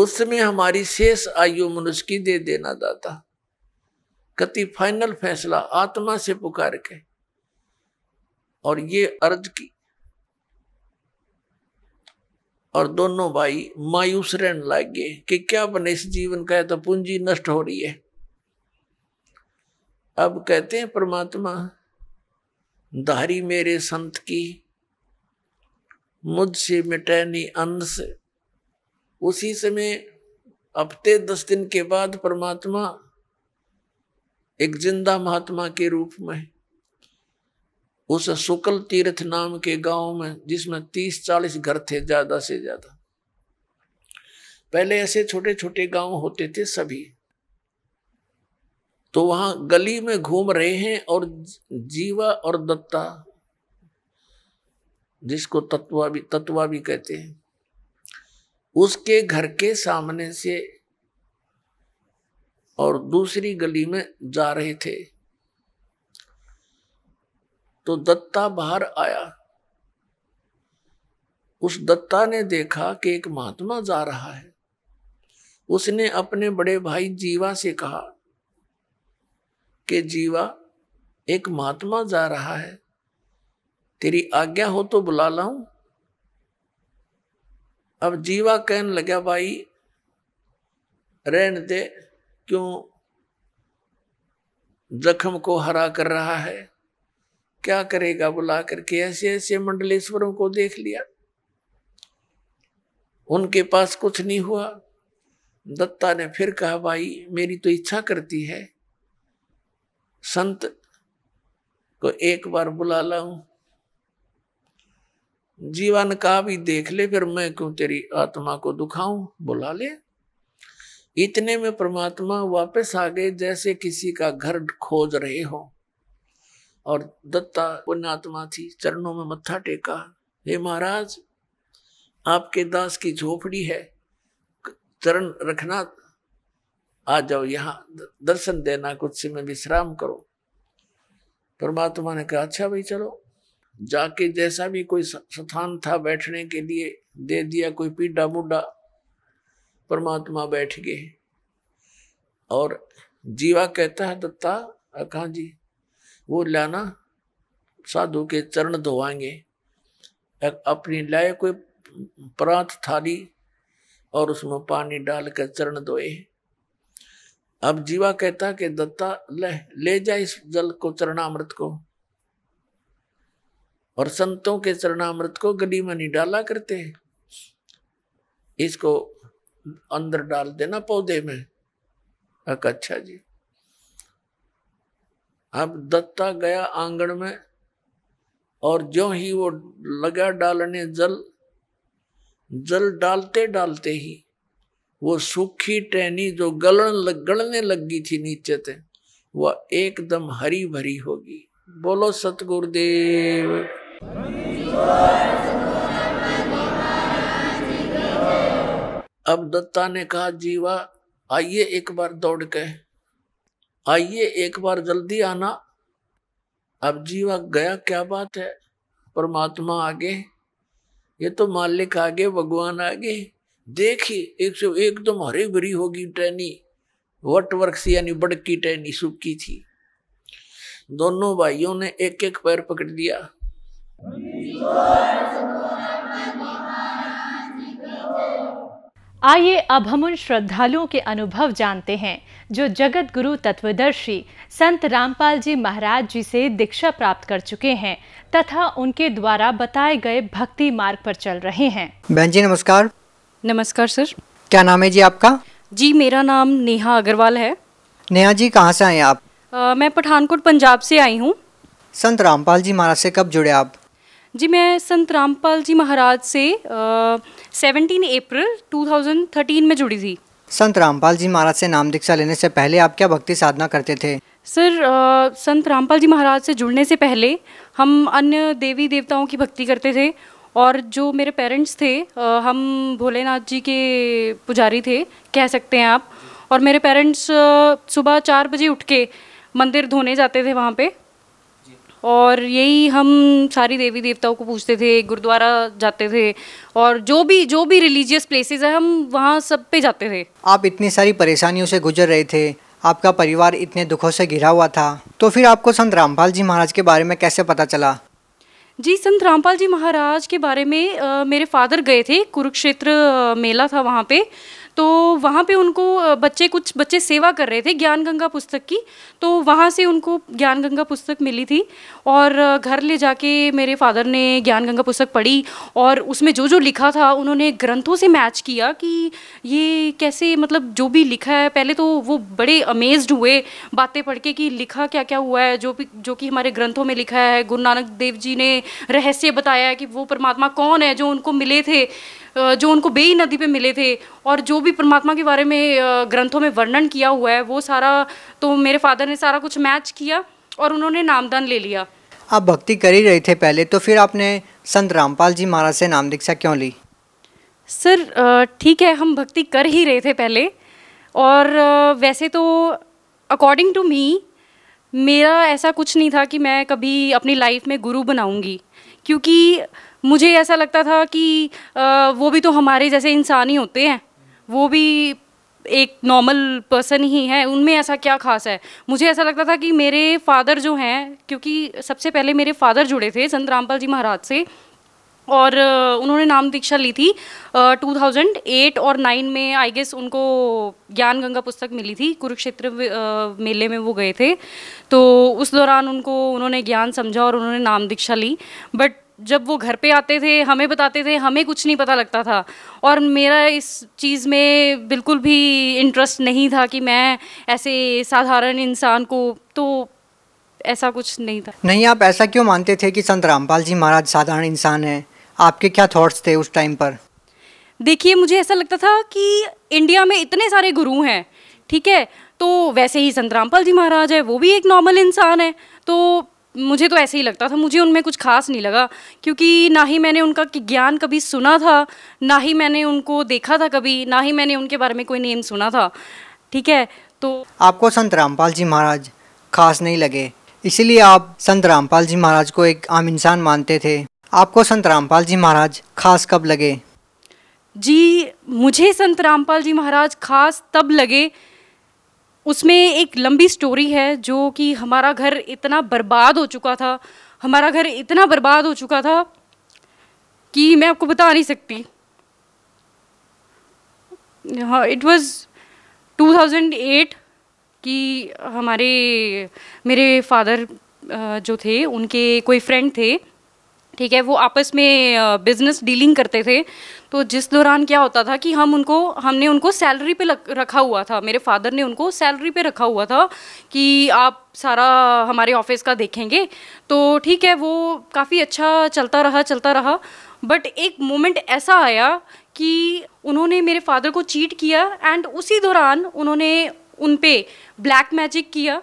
उस समय हमारी शेष आयु मनुष्य की दे देना दाता कति फाइनल फैसला आत्मा से पुकार के और ये अर्ज की और दोनों भाई मायूस रहने लग गए कि क्या बने इस जीवन का है तो पूंजी नष्ट हो रही है अब कहते हैं परमात्मा धारी मेरे संत की मुझसे मिटैनी अंध से उसी समय हफ्ते दस दिन के बाद परमात्मा एक जिंदा महात्मा के रूप में उस शुक्ल तीर्थ नाम के गांव में जिसमें तीस चालीस घर थे ज्यादा से ज्यादा पहले ऐसे छोटे छोटे गांव होते थे सभी तो वहां गली में घूम रहे हैं और जीवा और दत्ता जिसको तत्वा भी तत्वा भी कहते हैं उसके घर के सामने से और दूसरी गली में जा रहे थे तो दत्ता बाहर आया उस दत्ता ने देखा कि एक महात्मा जा रहा है उसने अपने बड़े भाई जीवा से कहा कि जीवा एक महात्मा जा रहा है तेरी आज्ञा हो तो बुला लाऊं अब जीवा कहन लगे भाई रहने दे क्यों जख्म को हरा कर रहा है क्या करेगा बुला करके ऐसे ऐसे मंडलेश्वरों को देख लिया उनके पास कुछ नहीं हुआ दत्ता ने फिर कहा भाई मेरी तो इच्छा करती है संत को एक बार बुला लाऊं जीवन का भी देख ले फिर मैं क्यों तेरी आत्मा को दुखाऊं बुला ले इतने में परमात्मा वापस आ गए जैसे किसी का घर खोज रहे हो और दत्ता पुण्यात्मा थी चरणों में मत्था टेका हे महाराज आपके दास की झोपड़ी है चरण रखना आ जाओ यहाँ दर्शन देना कुछ से में विश्राम करो परमात्मा ने कहा अच्छा भाई चलो जाके जैसा भी कोई स्थान था बैठने के लिए दे दिया कोई पीडा मुडा परमात्मा बैठ गए और जीवा कहता है दत्ता अखा जी वो लाना साधु के चरण धोवाएंगे अपनी लाए कोई परात थाली और उसमें पानी डालकर चरण धोए अब जीवा कहता कि दत्ता ले ले जा इस जल को चरणामृत को और संतों के चरणामृत को गली में नहीं डाला करते हैं इसको अंदर डाल देना पौधे में अक अच्छा जी अब दत्ता गया आंगन में और जो ही वो लगा डालने जल जल डालते डालते ही वो सूखी टहनी जो गलन लग, गलने लगी थी नीचे थे वह एकदम हरी भरी होगी बोलो सतगुरुदेव अब दत्ता ने कहा जीवा आइए एक बार दौड़ के आइए एक बार जल्दी आना अब जीवा गया क्या बात है परमात्मा आगे ये तो मालिक आगे भगवान आगे देखी एक से एकदम हरी भरी होगी टहनी वट वर्क सी यानी बड़की टहनी सूखी थी दोनों भाइयों ने एक एक पैर पकड़ दिया आइए अब हम उन श्रद्धालुओं के अनुभव जानते हैं जो जगत गुरु तत्वदर्शी संत रामपाल जी महाराज जी से दीक्षा प्राप्त कर चुके हैं तथा उनके द्वारा बताए गए भक्ति मार्ग पर चल रहे हैं बहन जी नमस्कार नमस्कार सर क्या नाम है जी आपका जी मेरा नाम नेहा अग्रवाल है नेहा जी कहाँ से आए आप आ, मैं पठानकोट पंजाब से आई हूँ संत रामपाल जी महाराज से कब जुड़े आप जी मैं संत रामपाल जी महाराज से सेवनटीन अप्रैल 2013 में जुड़ी थी संत रामपाल जी महाराज से नाम दीक्षा लेने से पहले आप क्या भक्ति साधना करते थे सर आ, संत रामपाल जी महाराज से जुड़ने से पहले हम अन्य देवी देवताओं की भक्ति करते थे और जो मेरे पेरेंट्स थे आ, हम भोलेनाथ जी के पुजारी थे कह सकते हैं आप और मेरे पेरेंट्स सुबह चार बजे उठ के मंदिर धोने जाते थे वहाँ पे और यही हम सारी देवी देवताओं को पूछते थे गुरुद्वारा जाते थे और जो भी जो भी रिलीजियस प्लेसेस है हम वहाँ सब पे जाते थे आप इतनी सारी परेशानियों से गुजर रहे थे आपका परिवार इतने दुखों से घिरा हुआ था तो फिर आपको संत रामपाल जी महाराज के बारे में कैसे पता चला जी संत रामपाल जी महाराज के बारे में आ, मेरे फादर गए थे कुरुक्षेत्र मेला था वहाँ पे तो वहाँ पे उनको बच्चे कुछ बच्चे सेवा कर रहे थे ज्ञान गंगा पुस्तक की तो वहाँ से उनको ज्ञान गंगा पुस्तक मिली थी और घर ले जाके मेरे फादर ने ज्ञान गंगा पुस्तक पढ़ी और उसमें जो जो लिखा था उन्होंने ग्रंथों से मैच किया कि ये कैसे मतलब जो भी लिखा है पहले तो वो बड़े अमेज्ड हुए बातें पढ़ के कि लिखा क्या क्या हुआ है जो भी जो कि हमारे ग्रंथों में लिखा है गुरु नानक देव जी ने रहस्य बताया है कि वो परमात्मा कौन है जो उनको मिले थे जो उनको बेई नदी पे मिले थे और जो भी परमात्मा के बारे में ग्रंथों में वर्णन किया हुआ है वो सारा तो मेरे फादर ने ने सारा कुछ मैच किया और उन्होंने नामदान ले लिया आप भक्ति कर ही रहे थे पहले तो फिर आपने संत रामपाल जी महाराज से नाम दीक्षा क्यों ली सर ठीक है हम भक्ति कर ही रहे थे पहले और वैसे तो अकॉर्डिंग टू मी मेरा ऐसा कुछ नहीं था कि मैं कभी अपनी लाइफ में गुरु बनाऊंगी क्योंकि मुझे ऐसा लगता था कि वो भी तो हमारे जैसे इंसान ही होते हैं वो भी एक नॉर्मल पर्सन ही है उनमें ऐसा क्या खास है मुझे ऐसा लगता था कि मेरे फादर जो हैं क्योंकि सबसे पहले मेरे फादर जुड़े थे संत रामपाल जी महाराज से और उन्होंने नाम दीक्षा ली थी टू थाउजेंड एट और नाइन में आई गेस उनको ज्ञान गंगा पुस्तक मिली थी कुरुक्षेत्र मेले में वो गए थे तो उस दौरान उनको उन्होंने ज्ञान समझा और उन्होंने नाम दीक्षा ली बट जब वो घर पे आते थे हमें बताते थे हमें कुछ नहीं पता लगता था और मेरा इस चीज़ में बिल्कुल भी इंटरेस्ट नहीं था कि मैं ऐसे साधारण इंसान को तो ऐसा कुछ नहीं था नहीं आप ऐसा क्यों मानते थे कि संत रामपाल जी महाराज साधारण इंसान हैं आपके क्या थॉट्स थे उस टाइम पर देखिए मुझे ऐसा लगता था कि इंडिया में इतने सारे गुरु हैं ठीक है तो वैसे ही संत रामपाल जी महाराज है वो भी एक नॉर्मल इंसान है तो मुझे तो ऐसे ही लगता था मुझे उनमें कुछ खास नहीं लगा क्योंकि ना ही मैंने उनका ज्ञान कभी सुना था ना ही मैंने उनको देखा था कभी ना ही मैंने उनके बारे में कोई नेम सुना था ठीक है तो आपको संत रामपाल जी महाराज खास नहीं लगे इसीलिए आप संत रामपाल जी महाराज को एक आम इंसान मानते थे आपको संत रामपाल जी महाराज खास कब लगे जी मुझे संत रामपाल जी महाराज खास तब लगे उसमें एक लंबी स्टोरी है जो कि हमारा घर इतना बर्बाद हो चुका था हमारा घर इतना बर्बाद हो चुका था कि मैं आपको बता नहीं सकती हाँ इट वॉज 2008 कि हमारे मेरे फादर जो थे उनके कोई फ्रेंड थे ठीक है वो आपस में बिज़नेस डीलिंग करते थे तो जिस दौरान क्या होता था कि हम उनको हमने उनको सैलरी पे रखा हुआ था मेरे फादर ने उनको सैलरी पे रखा हुआ था कि आप सारा हमारे ऑफिस का देखेंगे तो ठीक है वो काफ़ी अच्छा चलता रहा चलता रहा बट एक मोमेंट ऐसा आया कि उन्होंने मेरे फादर को चीट किया एंड उसी दौरान उन्होंने उन पर ब्लैक मैजिक किया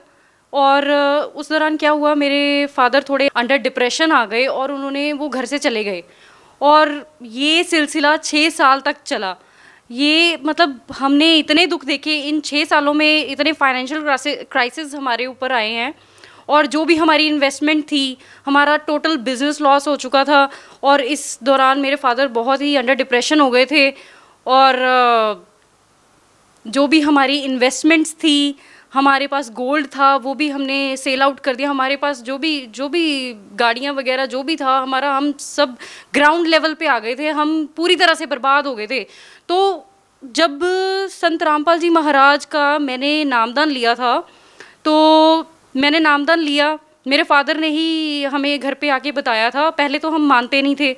और उस दौरान क्या हुआ मेरे फादर थोड़े अंडर डिप्रेशन आ गए और उन्होंने वो घर से चले गए और ये सिलसिला छः साल तक चला ये मतलब हमने इतने दुख देखे इन छः सालों में इतने फाइनेंशियल क्राइसिस हमारे ऊपर आए हैं और जो भी हमारी इन्वेस्टमेंट थी हमारा टोटल बिजनेस लॉस हो चुका था और इस दौरान मेरे फादर बहुत ही अंडर डिप्रेशन हो गए थे और जो भी हमारी इन्वेस्टमेंट्स थी हमारे पास गोल्ड था वो भी हमने सेल आउट कर दिया हमारे पास जो भी जो भी गाड़ियाँ वगैरह जो भी था हमारा हम सब ग्राउंड लेवल पे आ गए थे हम पूरी तरह से बर्बाद हो गए थे तो जब संत रामपाल जी महाराज का मैंने नामदान लिया था तो मैंने नामदान लिया मेरे फादर ने ही हमें घर पे आके बताया था पहले तो हम मानते नहीं थे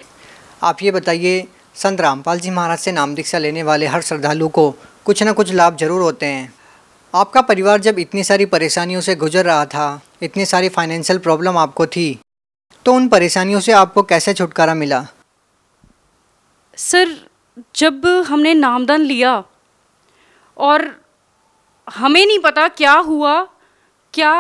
आप ये बताइए संत रामपाल जी महाराज से नाम दीक्षा लेने वाले हर श्रद्धालु को कुछ ना कुछ लाभ जरूर होते हैं आपका परिवार जब इतनी सारी परेशानियों से गुजर रहा था इतनी सारी फाइनेंशियल प्रॉब्लम आपको थी तो उन परेशानियों से आपको कैसे छुटकारा मिला सर जब हमने नामदान लिया और हमें नहीं पता क्या हुआ क्या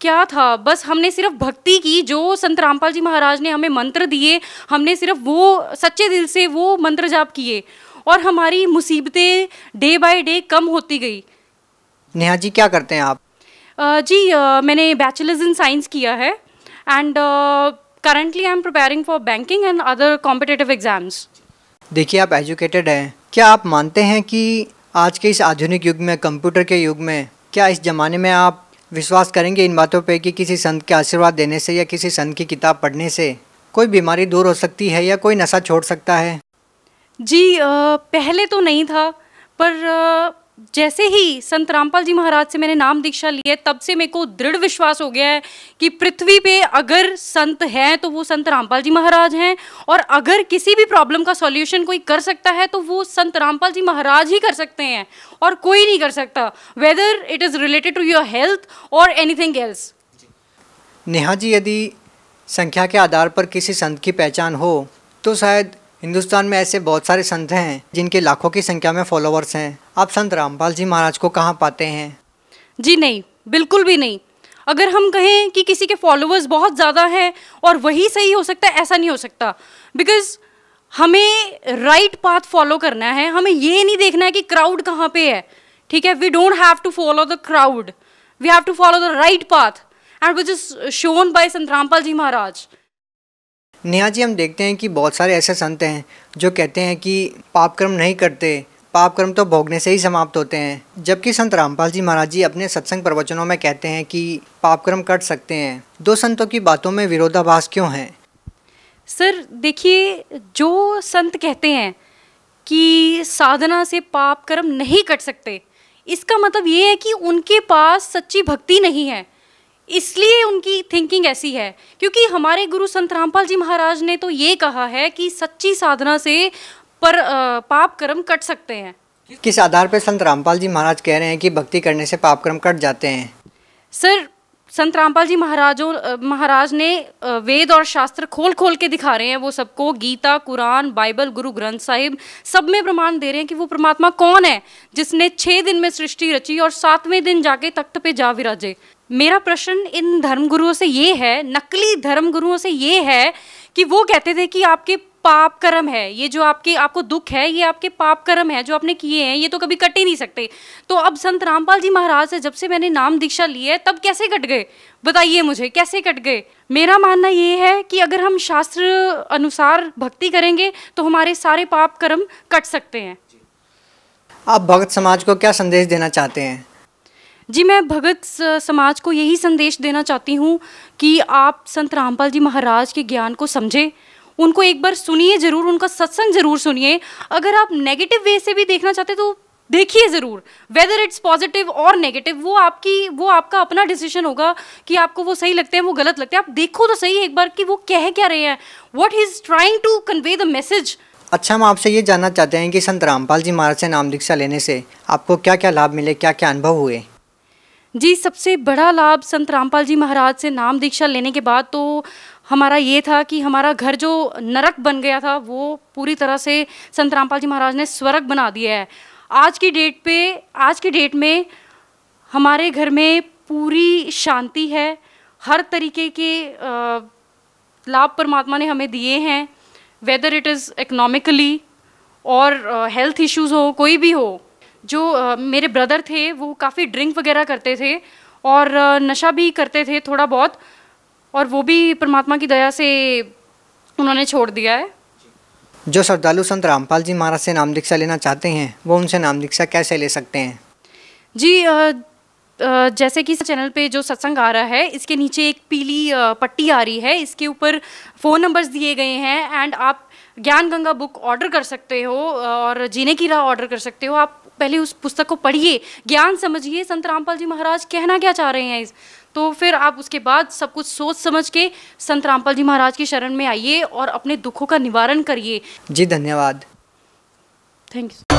क्या था बस हमने सिर्फ भक्ति की जो संत रामपाल जी महाराज ने हमें मंत्र दिए हमने सिर्फ वो सच्चे दिल से वो मंत्र जाप किए और हमारी मुसीबतें डे बाय डे कम होती गई नेहा जी क्या करते हैं आप जी मैंने बैचलर्स इन साइंस किया है and currently I am preparing for banking and other competitive exams देखिए आप एजुकेटेड हैं क्या आप मानते हैं कि आज के इस आधुनिक युग में कंप्यूटर के युग में क्या इस ज़माने में आप विश्वास करेंगे इन बातों पे कि किसी संत के आशीर्वाद देने से या किसी संत की किताब पढ़ने से कोई बीमारी दूर हो सकती है या कोई नशा छोड़ सकता है जी पहले तो नहीं था पर जैसे ही संत रामपाल जी महाराज से मैंने नाम दीक्षा ली है तब से मेरे को दृढ़ विश्वास हो गया है कि पृथ्वी पे अगर संत हैं तो वो संत रामपाल जी महाराज हैं और अगर किसी भी प्रॉब्लम का सॉल्यूशन कोई कर सकता है तो वो संत रामपाल जी महाराज ही कर सकते हैं और कोई नहीं कर सकता whether it is related to your health और एनीथिंग एल्स नेहा जी यदि संख्या के आधार पर किसी संत की पहचान हो तो शायद हिंदुस्तान में ऐसे बहुत सारे संत हैं जिनके लाखों की संख्या में फॉलोअर्स हैं आप संत रामपाल जी महाराज को कहाँ पाते हैं जी नहीं बिल्कुल भी नहीं अगर हम कहें कि किसी के फॉलोअर्स बहुत ज़्यादा हैं और वही सही हो सकता है ऐसा नहीं हो सकता बिकॉज हमें राइट पाथ फॉलो करना है हमें ये नहीं देखना है कि क्राउड कहाँ पे है ठीक है we don't have to follow the crowd we have to follow the right path and which is shown by Sant Rampal जी महाराज नेहा जी हम देखते हैं कि बहुत सारे ऐसे संत हैं जो कहते हैं कि पाप कर्म नहीं करते पाप कर्म तो भोगने से ही समाप्त होते हैं जबकि संत रामपाल जी महाराज जी अपने सत्संग प्रवचनों में कहते हैं कि पाप कर्म कट सकते हैं दो संतों की बातों में विरोधाभास क्यों है सर देखिए जो संत कहते हैं कि साधना से पाप कर्म नहीं कट सकते इसका मतलब ये है कि उनके पास सच्ची भक्ति नहीं है इसलिए उनकी थिंकिंग ऐसी है क्योंकि हमारे गुरु संत रामपाल जी महाराज ने तो ये कहा है कि सच्ची साधना से पर पाप कर्म कट सकते हैं किस आधार पर संत रामपाल जी महाराज कह रहे हैं कि भक्ति करने से पाप कर्म कट जाते हैं सर संत रामपाल जी महाराजों महाराज ने वेद और शास्त्र खोल खोल के दिखा रहे हैं वो सबको गीता कुरान बाइबल गुरु ग्रंथ साहिब सब में प्रमाण दे रहे हैं कि वो परमात्मा कौन है जिसने छः दिन में सृष्टि रची और सातवें दिन जाके तख्त पे जा विराजे मेरा प्रश्न इन धर्मगुरुओं से ये है नकली धर्मगुरुओं से ये है कि वो कहते थे कि आपके पाप कर्म है ये जो आपके आपको दुख है ये आपके पाप कर्म है जो आपने किए हैं ये तो कभी कट ही नहीं सकते तो अब संत रामपाल जी महाराज से जब से मैंने नाम दीक्षा ली है तब कैसे कट गए बताइए मुझे कैसे कट गए मेरा मानना ये है कि अगर हम शास्त्र अनुसार भक्ति करेंगे तो हमारे सारे पाप कर्म कट सकते हैं आप भक्त समाज को क्या संदेश देना चाहते हैं जी मैं भगत समाज को यही संदेश देना चाहती हूँ कि आप संत रामपाल जी महाराज के ज्ञान को समझें उनको एक बार सुनिए ज़रूर उनका सत्संग ज़रूर सुनिए अगर आप नेगेटिव वे से भी देखना चाहते तो देखिए ज़रूर वेदर इट्स पॉजिटिव और नेगेटिव वो आपकी वो आपका अपना डिसीजन होगा कि आपको वो सही लगते हैं वो गलत लगते हैं आप देखो तो सही एक बार कि वो कह क्या रहे हैं what is trying to convey the message अच्छा हम आपसे ये जानना चाहते हैं कि संत रामपाल जी महाराज से नाम दीक्षा लेने से आपको क्या क्या लाभ मिले क्या क्या अनुभव हुए जी सबसे बड़ा लाभ संत रामपाल जी महाराज से नाम दीक्षा लेने के बाद तो हमारा ये था कि हमारा घर जो नरक बन गया था वो पूरी तरह से संत रामपाल जी महाराज ने स्वर्ग बना दिया है आज की डेट पे आज की डेट में हमारे घर में पूरी शांति है हर तरीके के लाभ परमात्मा ने हमें दिए हैं वेदर इट इज़ इकनॉमिकली और हेल्थ इश्यूज़ हो कोई भी हो जो आ, मेरे ब्रदर थे वो काफ़ी ड्रिंक वगैरह करते थे और नशा भी करते थे थोड़ा बहुत और वो भी परमात्मा की दया से उन्होंने छोड़ दिया है जो श्रद्धालु संत रामपाल जी महाराज से नाम दीक्षा लेना चाहते हैं वो उनसे नाम दीक्षा कैसे ले सकते हैं जी आ, आ, जैसे कि चैनल पे जो सत्संग आ रहा है इसके नीचे एक पीली आ, पट्टी आ रही है इसके ऊपर फ़ोन नंबर्स दिए गए हैं एंड आप ज्ञान गंगा बुक ऑर्डर कर सकते हो और जीने की राह ऑर्डर कर सकते हो आप पहले उस पुस्तक को पढ़िए ज्ञान समझिए संत रामपाल जी महाराज कहना क्या चाह रहे हैं इस तो फिर आप उसके बाद सब कुछ सोच समझ के संत रामपाल जी महाराज की शरण में आइए और अपने दुखों का निवारण करिए जी धन्यवाद थैंक यू